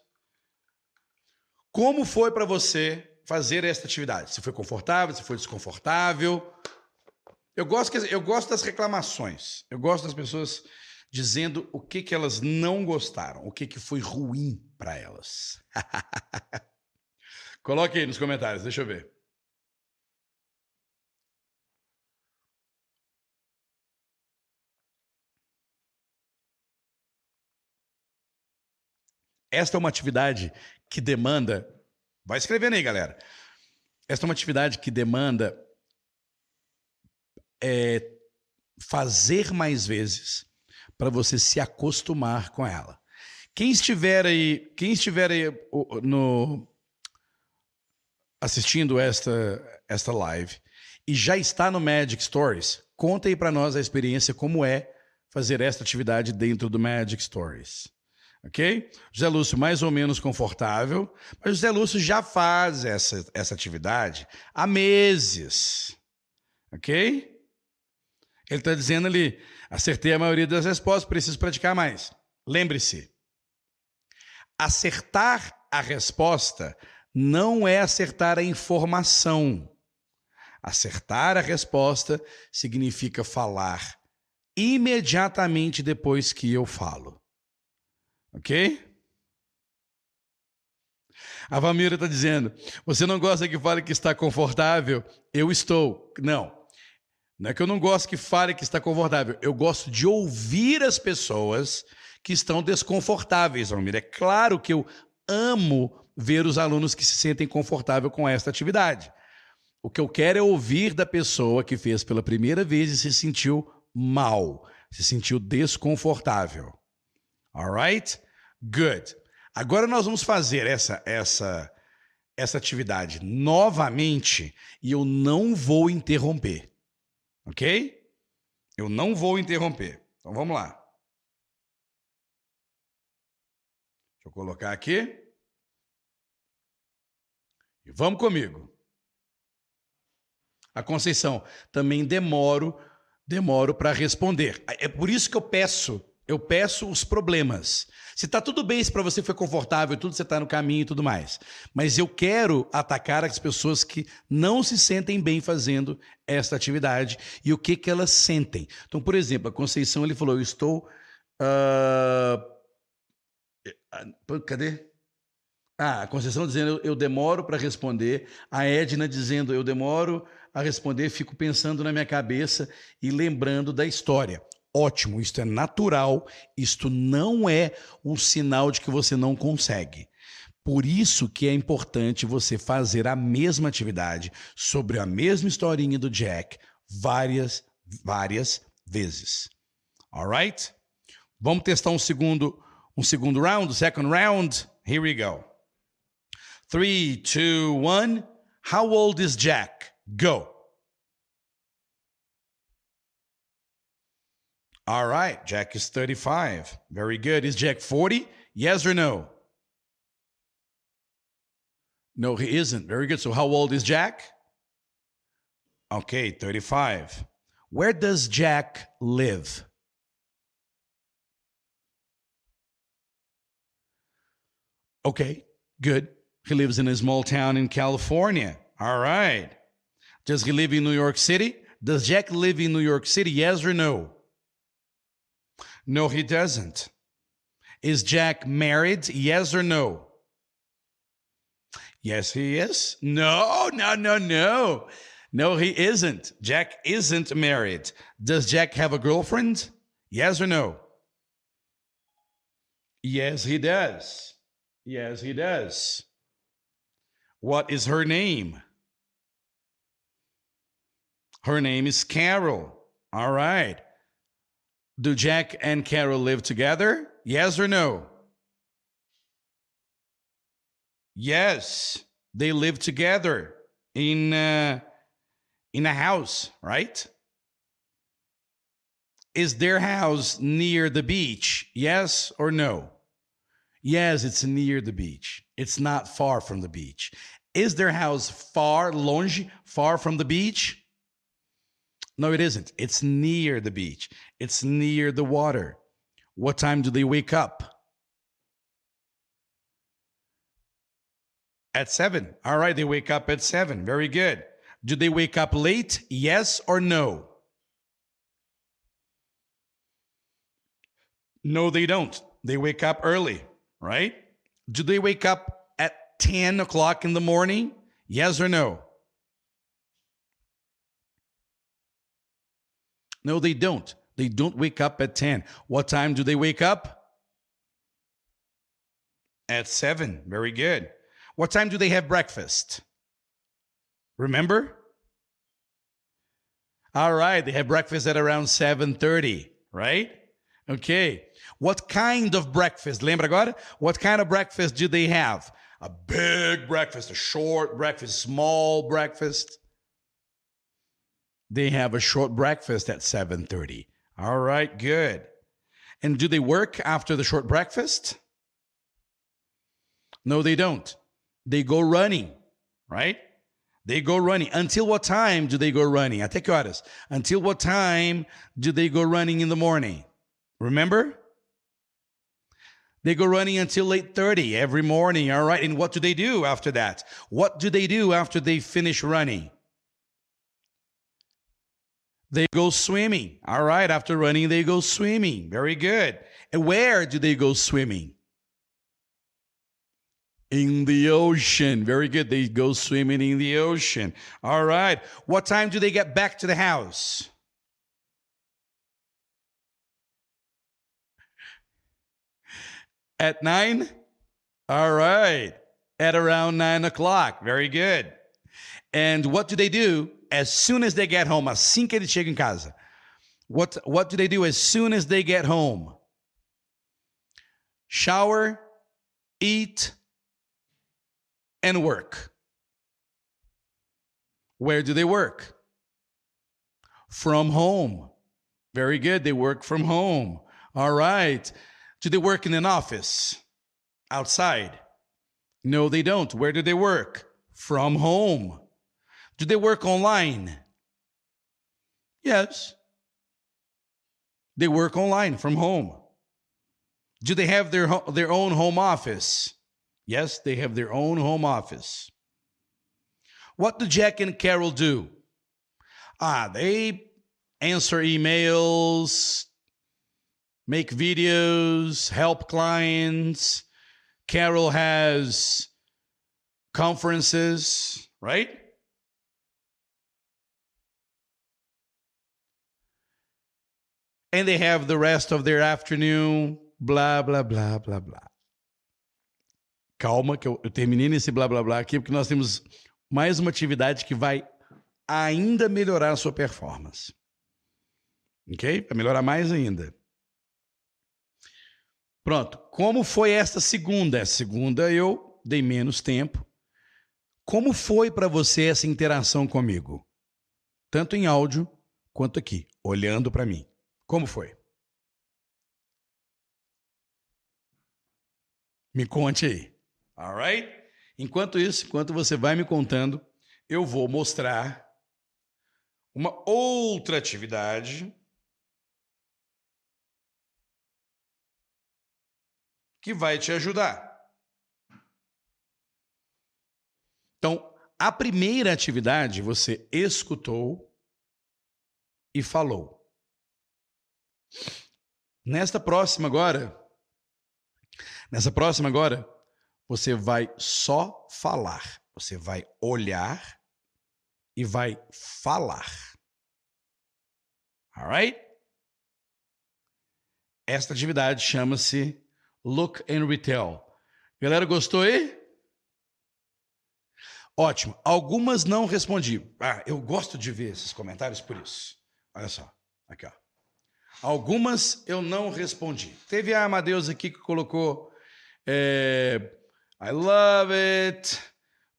como foi para você fazer esta atividade. Se foi confortável, se foi desconfortável. Eu gosto, eu gosto das reclamações. Eu gosto das pessoas dizendo o que, que elas não gostaram, o que, que foi ruim para elas. Coloque aí nos comentários, deixa eu ver. Esta é uma atividade que demanda Vai escrevendo aí, galera. Esta é uma atividade que demanda é, fazer mais vezes para você se acostumar com ela. Quem estiver aí, quem estiver aí no assistindo esta esta live e já está no Magic Stories, conta aí para nós a experiência como é fazer esta atividade dentro do Magic Stories ok? José Lúcio mais ou menos confortável, mas José Lúcio já faz essa, essa atividade há meses, ok? Ele está dizendo ali, acertei a maioria das respostas, preciso praticar mais. Lembre-se, acertar a resposta não é acertar a informação. Acertar a resposta significa falar imediatamente depois que eu falo. Ok? A Valmir está dizendo: você não gosta que fale que está confortável? Eu estou. Não. Não é que eu não gosto que fale que está confortável. Eu gosto de ouvir as pessoas que estão desconfortáveis, Valmir, É claro que eu amo ver os alunos que se sentem confortáveis com esta atividade. O que eu quero é ouvir da pessoa que fez pela primeira vez e se sentiu mal, se sentiu desconfortável. Alright? Good. Agora nós vamos fazer essa essa essa atividade novamente e eu não vou interromper. OK? Eu não vou interromper. Então vamos lá. Deixa eu colocar aqui. E vamos comigo. A Conceição também demoro, demoro para responder. É por isso que eu peço, eu peço os problemas. Se tá tudo bem, se para você foi confortável, tudo você tá no caminho e tudo mais. Mas eu quero atacar as pessoas que não se sentem bem fazendo esta atividade e o que que elas sentem. Então, por exemplo, a Conceição ele falou: "Eu estou uh... cadê? Ah, a Conceição dizendo eu demoro para responder, a Edna dizendo eu demoro a responder, fico pensando na minha cabeça e lembrando da história ótimo, isto é natural, isto não é um sinal de que você não consegue. Por isso que é importante você fazer a mesma atividade sobre a mesma historinha do Jack várias, várias vezes. Alright? Vamos testar um segundo, um segundo round, second round. Here we go. Three, two, one. How old is Jack? Go. All right. Jack is 35. Very good. Is Jack 40? Yes or no? No, he isn't. Very good. So, how old is Jack? Okay, 35. Where does Jack live? Okay, good. He lives in a small town in California. All right. Does he live in New York City? Does Jack live in New York City? Yes or no? No, he doesn't. Is Jack married? Yes or no? Yes, he is. No, no, no, no. No, he isn't. Jack isn't married. Does Jack have a girlfriend? Yes or no? Yes, he does. Yes, he does. What is her name? Her name is Carol. All right. Do Jack and Carol live together? Yes or no? Yes, they live together in uh, in a house, right? Is their house near the beach? Yes or no? Yes, it's near the beach. It's not far from the beach. Is their house far, longe, far from the beach? No, it isn't. It's near the beach, it's near the water. What time do they wake up? At seven. All right, they wake up at seven. Very good. Do they wake up late? Yes or no? No, they don't. They wake up early, right? Do they wake up at 10 o'clock in the morning? Yes or no? No, they don't. They don't wake up at 10. What time do they wake up? At 7. Very good. What time do they have breakfast? Remember? All right, they have breakfast at around 7:30, right? Okay. What kind of breakfast? Lembra agora? What kind of breakfast do they have? A big breakfast, a short breakfast, small breakfast. They have a short breakfast at 7:30. All right, good. And do they work after the short breakfast? No, they don't. They go running, right? They go running. Until what time do they go running? Até Until what time do they go running in the morning? Remember? They go running until 8:30 every morning, all right? And what do they do after that? What do they do after they finish running? They go swimming. All right. After running, they go swimming. Very good. And where do they go swimming? In the ocean. Very good. They go swimming in the ocean. All right. What time do they get back to the house? At nine? All right. At around nine o'clock. Very good. And what do they do as soon as they get home, assim que eles chegam em casa. What, what do they do as soon as they get home? Shower, eat, and work. Where do they work? From home. Very good. They work from home. All right. Do they work in an office? Outside? No, they don't. Where do they work? From home. Do they work online? Yes. They work online from home. Do they have their, their own home office? Yes, they have their own home office. What do Jack and Carol do? Ah, they answer emails, make videos, help clients. Carol has conferences, right? and they have the rest of their afternoon, blá, blá, blá, blá, blá. Calma, que eu, eu terminei nesse blá, blá, blá aqui, porque nós temos mais uma atividade que vai ainda melhorar a sua performance. Ok? Vai melhorar mais ainda. Pronto. Como foi esta segunda? Essa segunda eu dei menos tempo. Como foi para você essa interação comigo? Tanto em áudio quanto aqui, olhando para mim. Como foi? Me conte aí. right? Enquanto isso, enquanto você vai me contando, eu vou mostrar uma outra atividade que vai te ajudar. Então, a primeira atividade você escutou e falou. Nesta próxima agora, nessa próxima agora, você vai só falar. Você vai olhar e vai falar. Alright? Esta atividade chama-se Look and retail. Galera, gostou aí? Ótimo. Algumas não respondi. Ah, eu gosto de ver esses comentários por isso. Olha só. Aqui, ó. Algumas eu não respondi. Teve a Amadeus aqui que colocou é, I love it.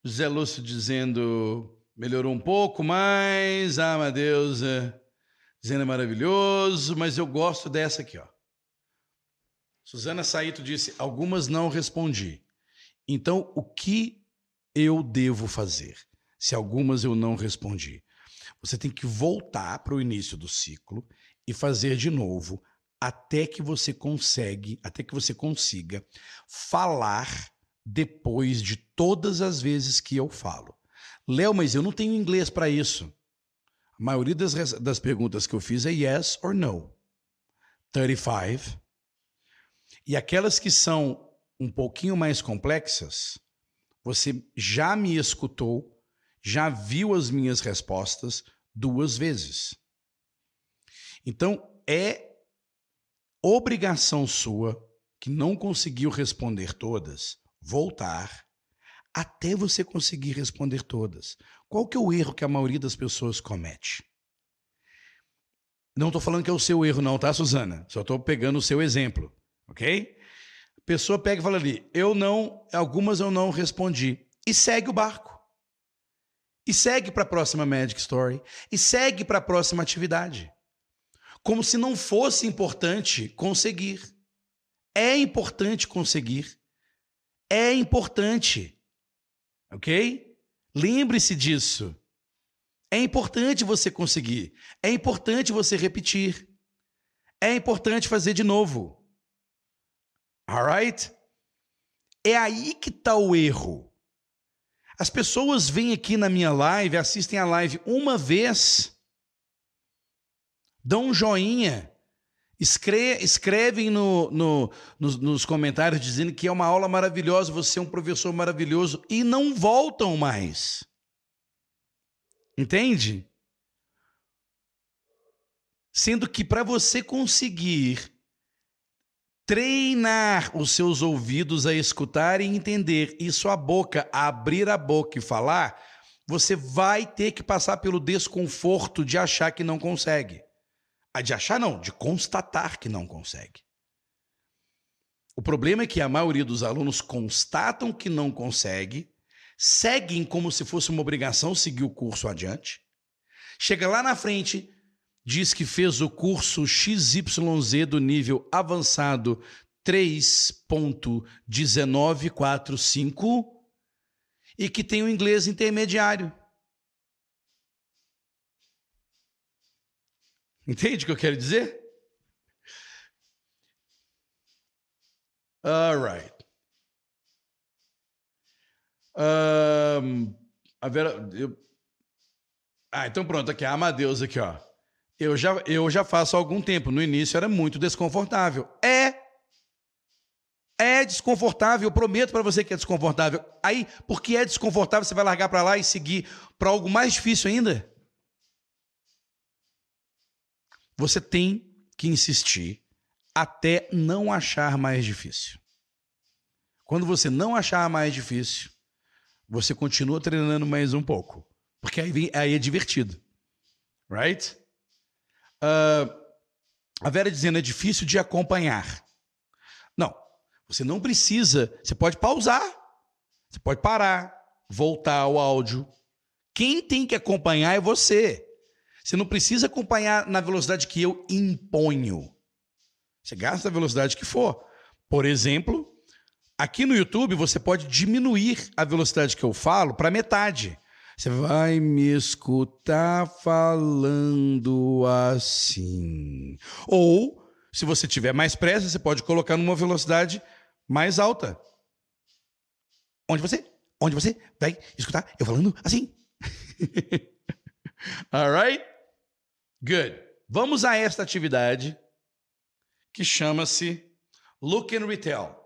José Lúcio dizendo melhorou um pouco mais. Ah, Amadeus é, dizendo é maravilhoso, mas eu gosto dessa aqui, ó. Suzana Saito disse: algumas não respondi. Então, o que eu devo fazer? Se algumas eu não respondi. Você tem que voltar para o início do ciclo e fazer de novo até que você consegue, até que você consiga falar depois de todas as vezes que eu falo. Léo, mas eu não tenho inglês para isso. A maioria das, das perguntas que eu fiz é yes or no. 35. E aquelas que são um pouquinho mais complexas, você já me escutou, já viu as minhas respostas duas vezes. Então, é obrigação sua, que não conseguiu responder todas, voltar até você conseguir responder todas. Qual que é o erro que a maioria das pessoas comete? Não estou falando que é o seu erro não, tá, Suzana? Só estou pegando o seu exemplo, ok? A pessoa pega e fala ali, eu não, algumas eu não respondi. E segue o barco. E segue para a próxima Magic Story. E segue para a próxima atividade como se não fosse importante conseguir. É importante conseguir. É importante. Ok? Lembre-se disso. É importante você conseguir. É importante você repetir. É importante fazer de novo. Alright? É aí que está o erro. As pessoas vêm aqui na minha live, assistem a live uma vez dão um joinha, escre escrevem no, no, nos, nos comentários dizendo que é uma aula maravilhosa, você é um professor maravilhoso e não voltam mais. Entende? Sendo que para você conseguir treinar os seus ouvidos a escutar e entender, e sua boca a abrir a boca e falar, você vai ter que passar pelo desconforto de achar que não consegue. A de achar, não, de constatar que não consegue. O problema é que a maioria dos alunos constatam que não consegue, seguem como se fosse uma obrigação seguir o curso adiante, chega lá na frente, diz que fez o curso XYZ do nível avançado 3.1945 e que tem o inglês intermediário. Entende o que eu quero dizer? All Um, a Vera. Eu... Ah, então pronto, aqui, a Amadeus aqui, ó. Eu já, eu já faço há algum tempo. No início era muito desconfortável. É. É desconfortável, eu prometo para você que é desconfortável. Aí, porque é desconfortável, você vai largar para lá e seguir para algo mais difícil ainda? Você tem que insistir até não achar mais difícil. Quando você não achar mais difícil, você continua treinando mais um pouco. Porque aí, vem, aí é divertido. Right? Uh, a Vera dizendo é difícil de acompanhar. Não. Você não precisa. Você pode pausar. Você pode parar. Voltar ao áudio. Quem tem que acompanhar é você. Você não precisa acompanhar na velocidade que eu imponho. Você gasta a velocidade que for. Por exemplo, aqui no YouTube você pode diminuir a velocidade que eu falo para metade. Você vai me escutar falando assim. Ou, se você tiver mais pressa, você pode colocar numa velocidade mais alta. Onde você, onde você vai escutar eu falando assim. All right? Good. Vamos a esta atividade que chama-se Look and Retail.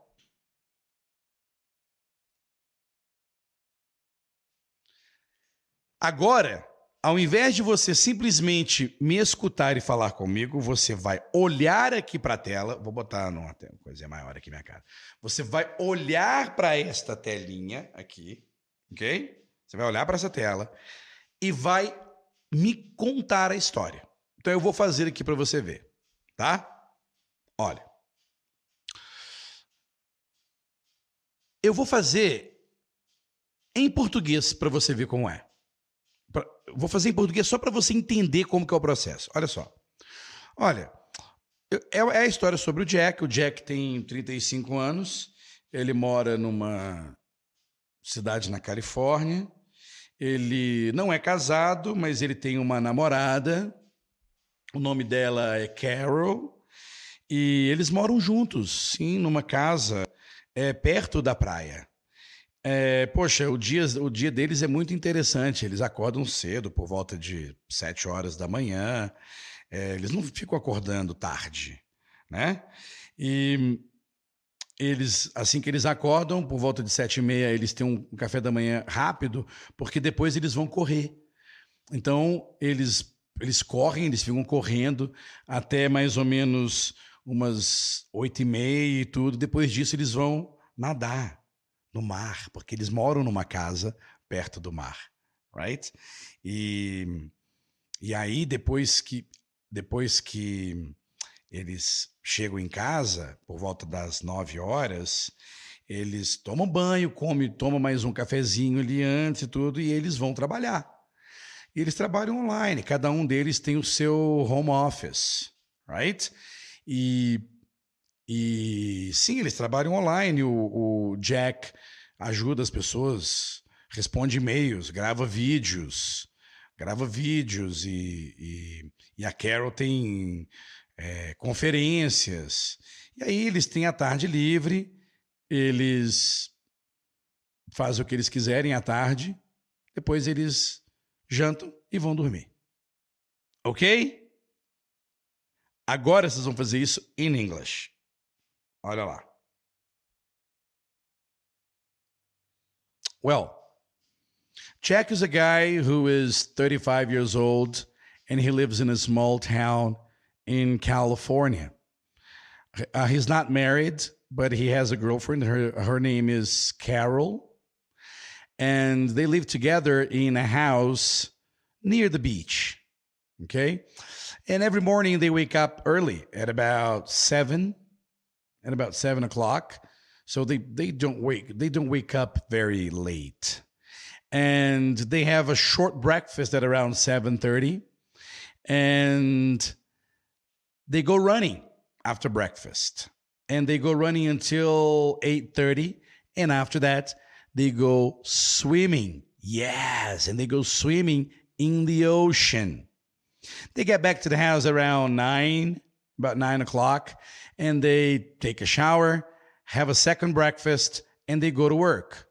Agora, ao invés de você simplesmente me escutar e falar comigo, você vai olhar aqui para a tela. Vou botar uma coisa maior aqui minha cara. Você vai olhar para esta telinha aqui, ok? Você vai olhar para essa tela e vai me contar a história. Então eu vou fazer aqui para você ver, tá? Olha. Eu vou fazer em português para você ver como é. Pra, vou fazer em português só para você entender como que é o processo. Olha só. Olha, é, é a história sobre o Jack. O Jack tem 35 anos. Ele mora numa cidade na Califórnia. Ele não é casado, mas ele tem uma namorada. O nome dela é Carol. E eles moram juntos, sim, numa casa é, perto da praia. É, poxa, o dia, o dia deles é muito interessante. Eles acordam cedo, por volta de sete horas da manhã. É, eles não ficam acordando tarde, né? E eles, assim que eles acordam, por volta de sete e meia, eles têm um café da manhã rápido, porque depois eles vão correr. Então, eles, eles correm, eles ficam correndo até mais ou menos umas oito e meia e tudo. Depois disso, eles vão nadar no mar, porque eles moram numa casa perto do mar, right? E, e aí, depois que, depois que eles chegam em casa por volta das 9 horas, eles tomam banho, comem, tomam mais um cafezinho ali antes e tudo, e eles vão trabalhar. E eles trabalham online, cada um deles tem o seu home office, right? E, e sim, eles trabalham online. O, o Jack ajuda as pessoas, responde e-mails, grava vídeos, grava vídeos, e, e, e a Carol tem é, conferências. E aí eles têm a tarde livre, eles fazem o que eles quiserem à tarde, depois eles jantam e vão dormir. Ok? Agora vocês vão fazer isso em inglês. Olha lá. Well, Jack is a guy who is 35 years old and he lives in a small town in California. Uh, he's not married, but he has a girlfriend. Her, her name is Carol. And they live together in a house near the beach. Okay. And every morning they wake up early at about seven, at about seven o'clock. So they, they don't wake they don't wake up very late. And they have a short breakfast at around 7:30. And they go running after breakfast and they go running until 8:30 and after that they go swimming. Yes, and they go swimming in the ocean. They get back to the house around nine, about nine o'clock, and they take a shower, have a second breakfast, and they go to work.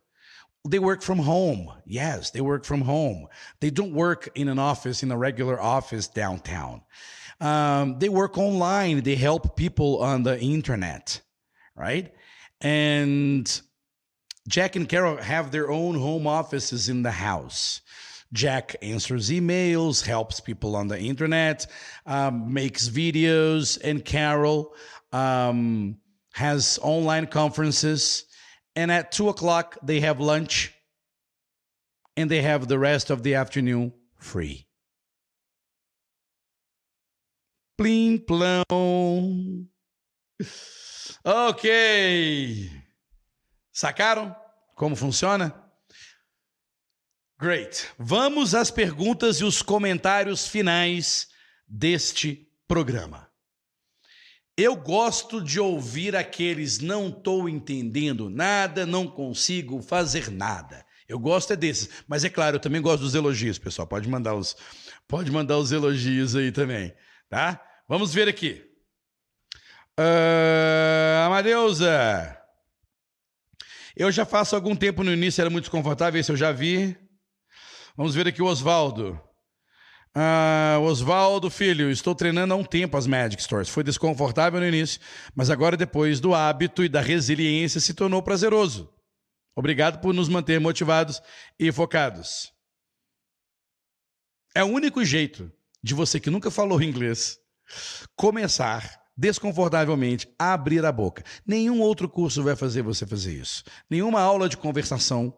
They work from home. Yes, they work from home. They don't work in an office, in a regular office downtown. Um, they work online. They help people on the internet, right? And Jack and Carol have their own home offices in the house. Jack answers emails, helps people on the internet, um, makes videos, and Carol um, has online conferences. And at two o'clock, they have lunch and they have the rest of the afternoon free. Plim, plão. Ok. Sacaram como funciona? Great. Vamos às perguntas e os comentários finais deste programa. Eu gosto de ouvir aqueles não estou entendendo nada, não consigo fazer nada. Eu gosto é desses, mas é claro, eu também gosto dos elogios, pessoal. Pode mandar os, pode mandar os elogios aí também, tá? Vamos ver aqui. Uh, Amadeusa. Eu já faço algum tempo no início, era muito desconfortável, esse eu já vi. Vamos ver aqui o Oswaldo. Uh, Oswaldo, filho, estou treinando há um tempo as Magic Stores. Foi desconfortável no início, mas agora, depois do hábito e da resiliência, se tornou prazeroso. Obrigado por nos manter motivados e focados. É o único jeito de você que nunca falou inglês Começar desconfortavelmente a abrir a boca. Nenhum outro curso vai fazer você fazer isso. Nenhuma aula de conversação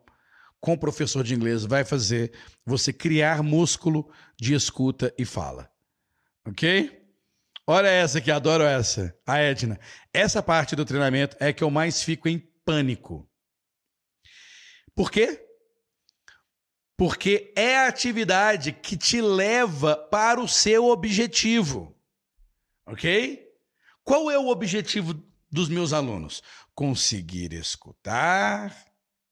com professor de inglês vai fazer você criar músculo de escuta e fala. Ok? Olha essa que adoro essa, a Edna. Essa parte do treinamento é que eu mais fico em pânico. Por quê? Porque é a atividade que te leva para o seu objetivo. Ok? Qual é o objetivo dos meus alunos? Conseguir escutar,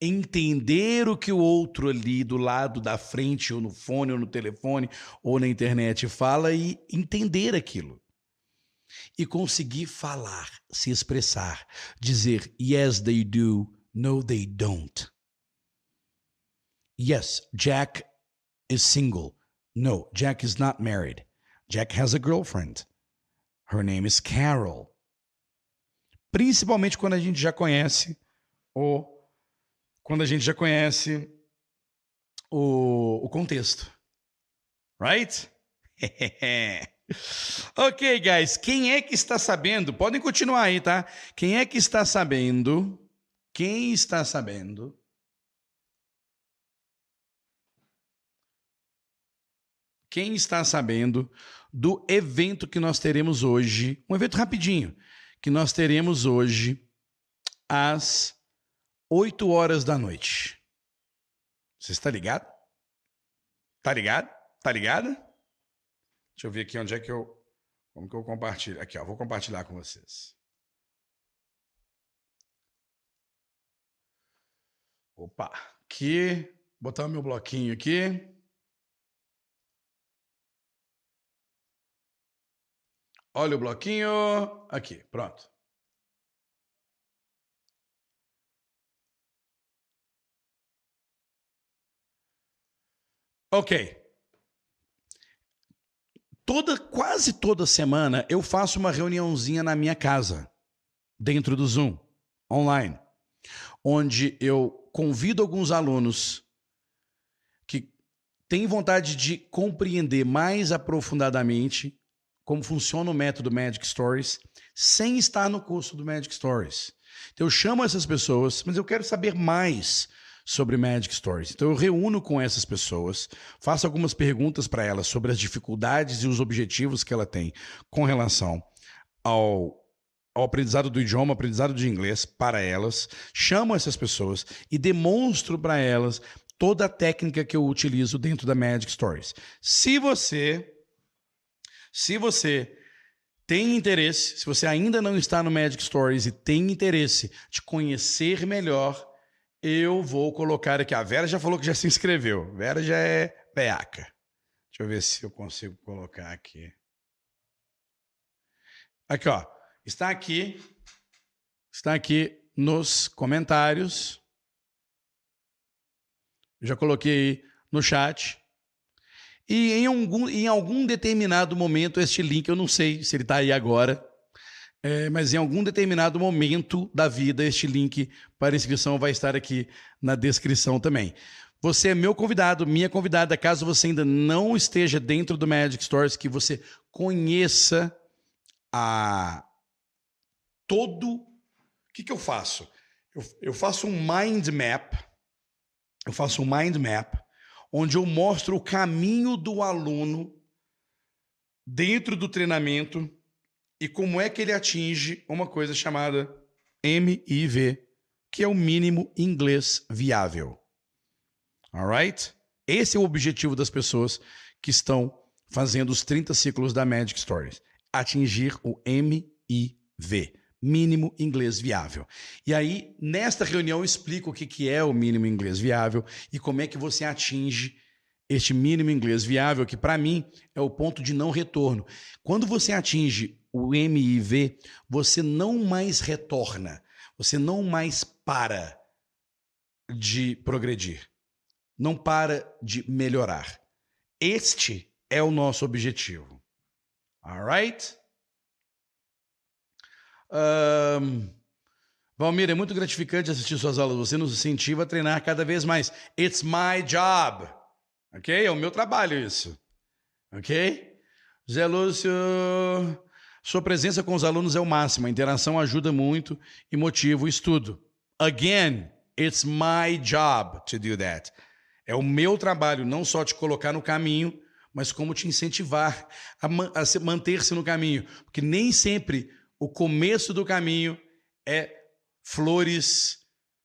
entender o que o outro ali do lado da frente, ou no fone, ou no telefone, ou na internet fala e entender aquilo. E conseguir falar, se expressar, dizer yes, they do, no, they don't. Yes, Jack is single. No, Jack is not married. Jack has a girlfriend. Her name is Carol. Principalmente quando a gente já conhece o quando a gente já conhece o, o contexto. Right? ok, guys. Quem é que está sabendo? Podem continuar aí, tá? Quem é que está sabendo? Quem está sabendo? Quem está sabendo do evento que nós teremos hoje, um evento rapidinho, que nós teremos hoje às 8 horas da noite. Você está ligado? Tá ligado? Tá ligada? Deixa eu ver aqui onde é que eu como que eu compartilho. Aqui, ó, vou compartilhar com vocês. Opa, aqui, botar o meu bloquinho aqui. Olha o bloquinho. Aqui, pronto. Ok. Toda, quase toda semana eu faço uma reuniãozinha na minha casa, dentro do Zoom, online, onde eu convido alguns alunos que têm vontade de compreender mais aprofundadamente como funciona o método Magic Stories sem estar no curso do Magic Stories. Então eu chamo essas pessoas, mas eu quero saber mais sobre Magic Stories. Então eu reúno com essas pessoas, faço algumas perguntas para elas sobre as dificuldades e os objetivos que ela tem com relação ao ao aprendizado do idioma, aprendizado de inglês para elas, chamo essas pessoas e demonstro para elas toda a técnica que eu utilizo dentro da Magic Stories. Se você se você tem interesse, se você ainda não está no Magic Stories e tem interesse de conhecer melhor, eu vou colocar aqui. A Vera já falou que já se inscreveu. Vera já é beaca. Deixa eu ver se eu consigo colocar aqui. Aqui, ó. Está aqui. Está aqui nos comentários. já coloquei no chat. E em algum, em algum determinado momento, este link, eu não sei se ele está aí agora, é, mas em algum determinado momento da vida, este link para inscrição vai estar aqui na descrição também. Você é meu convidado, minha convidada. Caso você ainda não esteja dentro do Magic Stories, que você conheça a todo. O que, que eu faço? Eu, eu faço um mind map. Eu faço um mind map onde eu mostro o caminho do aluno dentro do treinamento e como é que ele atinge uma coisa chamada MIV, que é o mínimo inglês viável. Alright? Esse é o objetivo das pessoas que estão fazendo os 30 ciclos da Magic Stories: atingir o MIV mínimo inglês viável. E aí, nesta reunião, eu explico o que, que é o mínimo inglês viável e como é que você atinge este mínimo inglês viável, que para mim é o ponto de não retorno. Quando você atinge o MIV, você não mais retorna, você não mais para de progredir, não para de melhorar. Este é o nosso objetivo. Alright? Um... Valmir, é muito gratificante assistir suas aulas. Você nos incentiva a treinar cada vez mais. It's my job. Ok? É o meu trabalho isso. Ok? Zé Lúcio, sua presença com os alunos é o máximo. A interação ajuda muito e motiva o estudo. Again, it's my job to do that. É o meu trabalho não só te colocar no caminho, mas como te incentivar a, man a manter-se no caminho. Porque nem sempre o começo do caminho é flores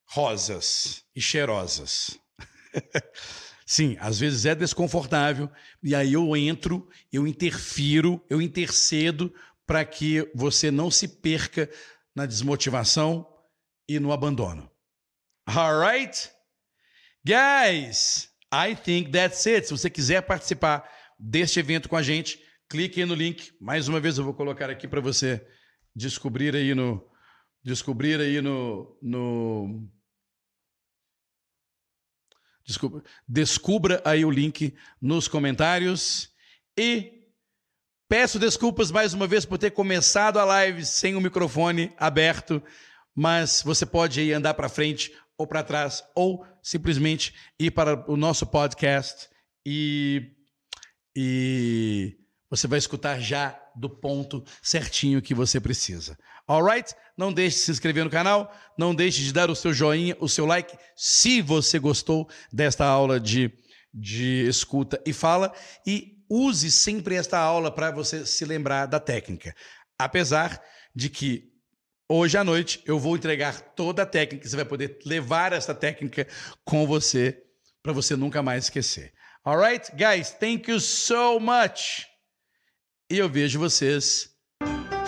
rosas e cheirosas. Sim, às vezes é desconfortável e aí eu entro, eu interfiro, eu intercedo para que você não se perca na desmotivação e no abandono. All right? Guys, I think that's it. Se você quiser participar deste evento com a gente, clique aí no link. Mais uma vez eu vou colocar aqui para você descobrir aí no descobrir aí no, no descubra, descubra aí o link nos comentários e peço desculpas mais uma vez por ter começado a live sem o microfone aberto, mas você pode aí andar para frente ou para trás ou simplesmente ir para o nosso podcast e e você vai escutar já do ponto certinho que você precisa. Alright? Não deixe de se inscrever no canal, não deixe de dar o seu joinha, o seu like, se você gostou desta aula de, de escuta e fala. E use sempre esta aula para você se lembrar da técnica. Apesar de que hoje à noite eu vou entregar toda a técnica, você vai poder levar essa técnica com você para você nunca mais esquecer. All right, guys, thank you so much. E eu vejo vocês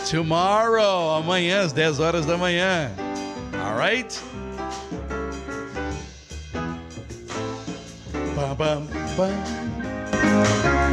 tomorrow, amanhã às 10 horas da manhã. Alright? Bam, bam, bam.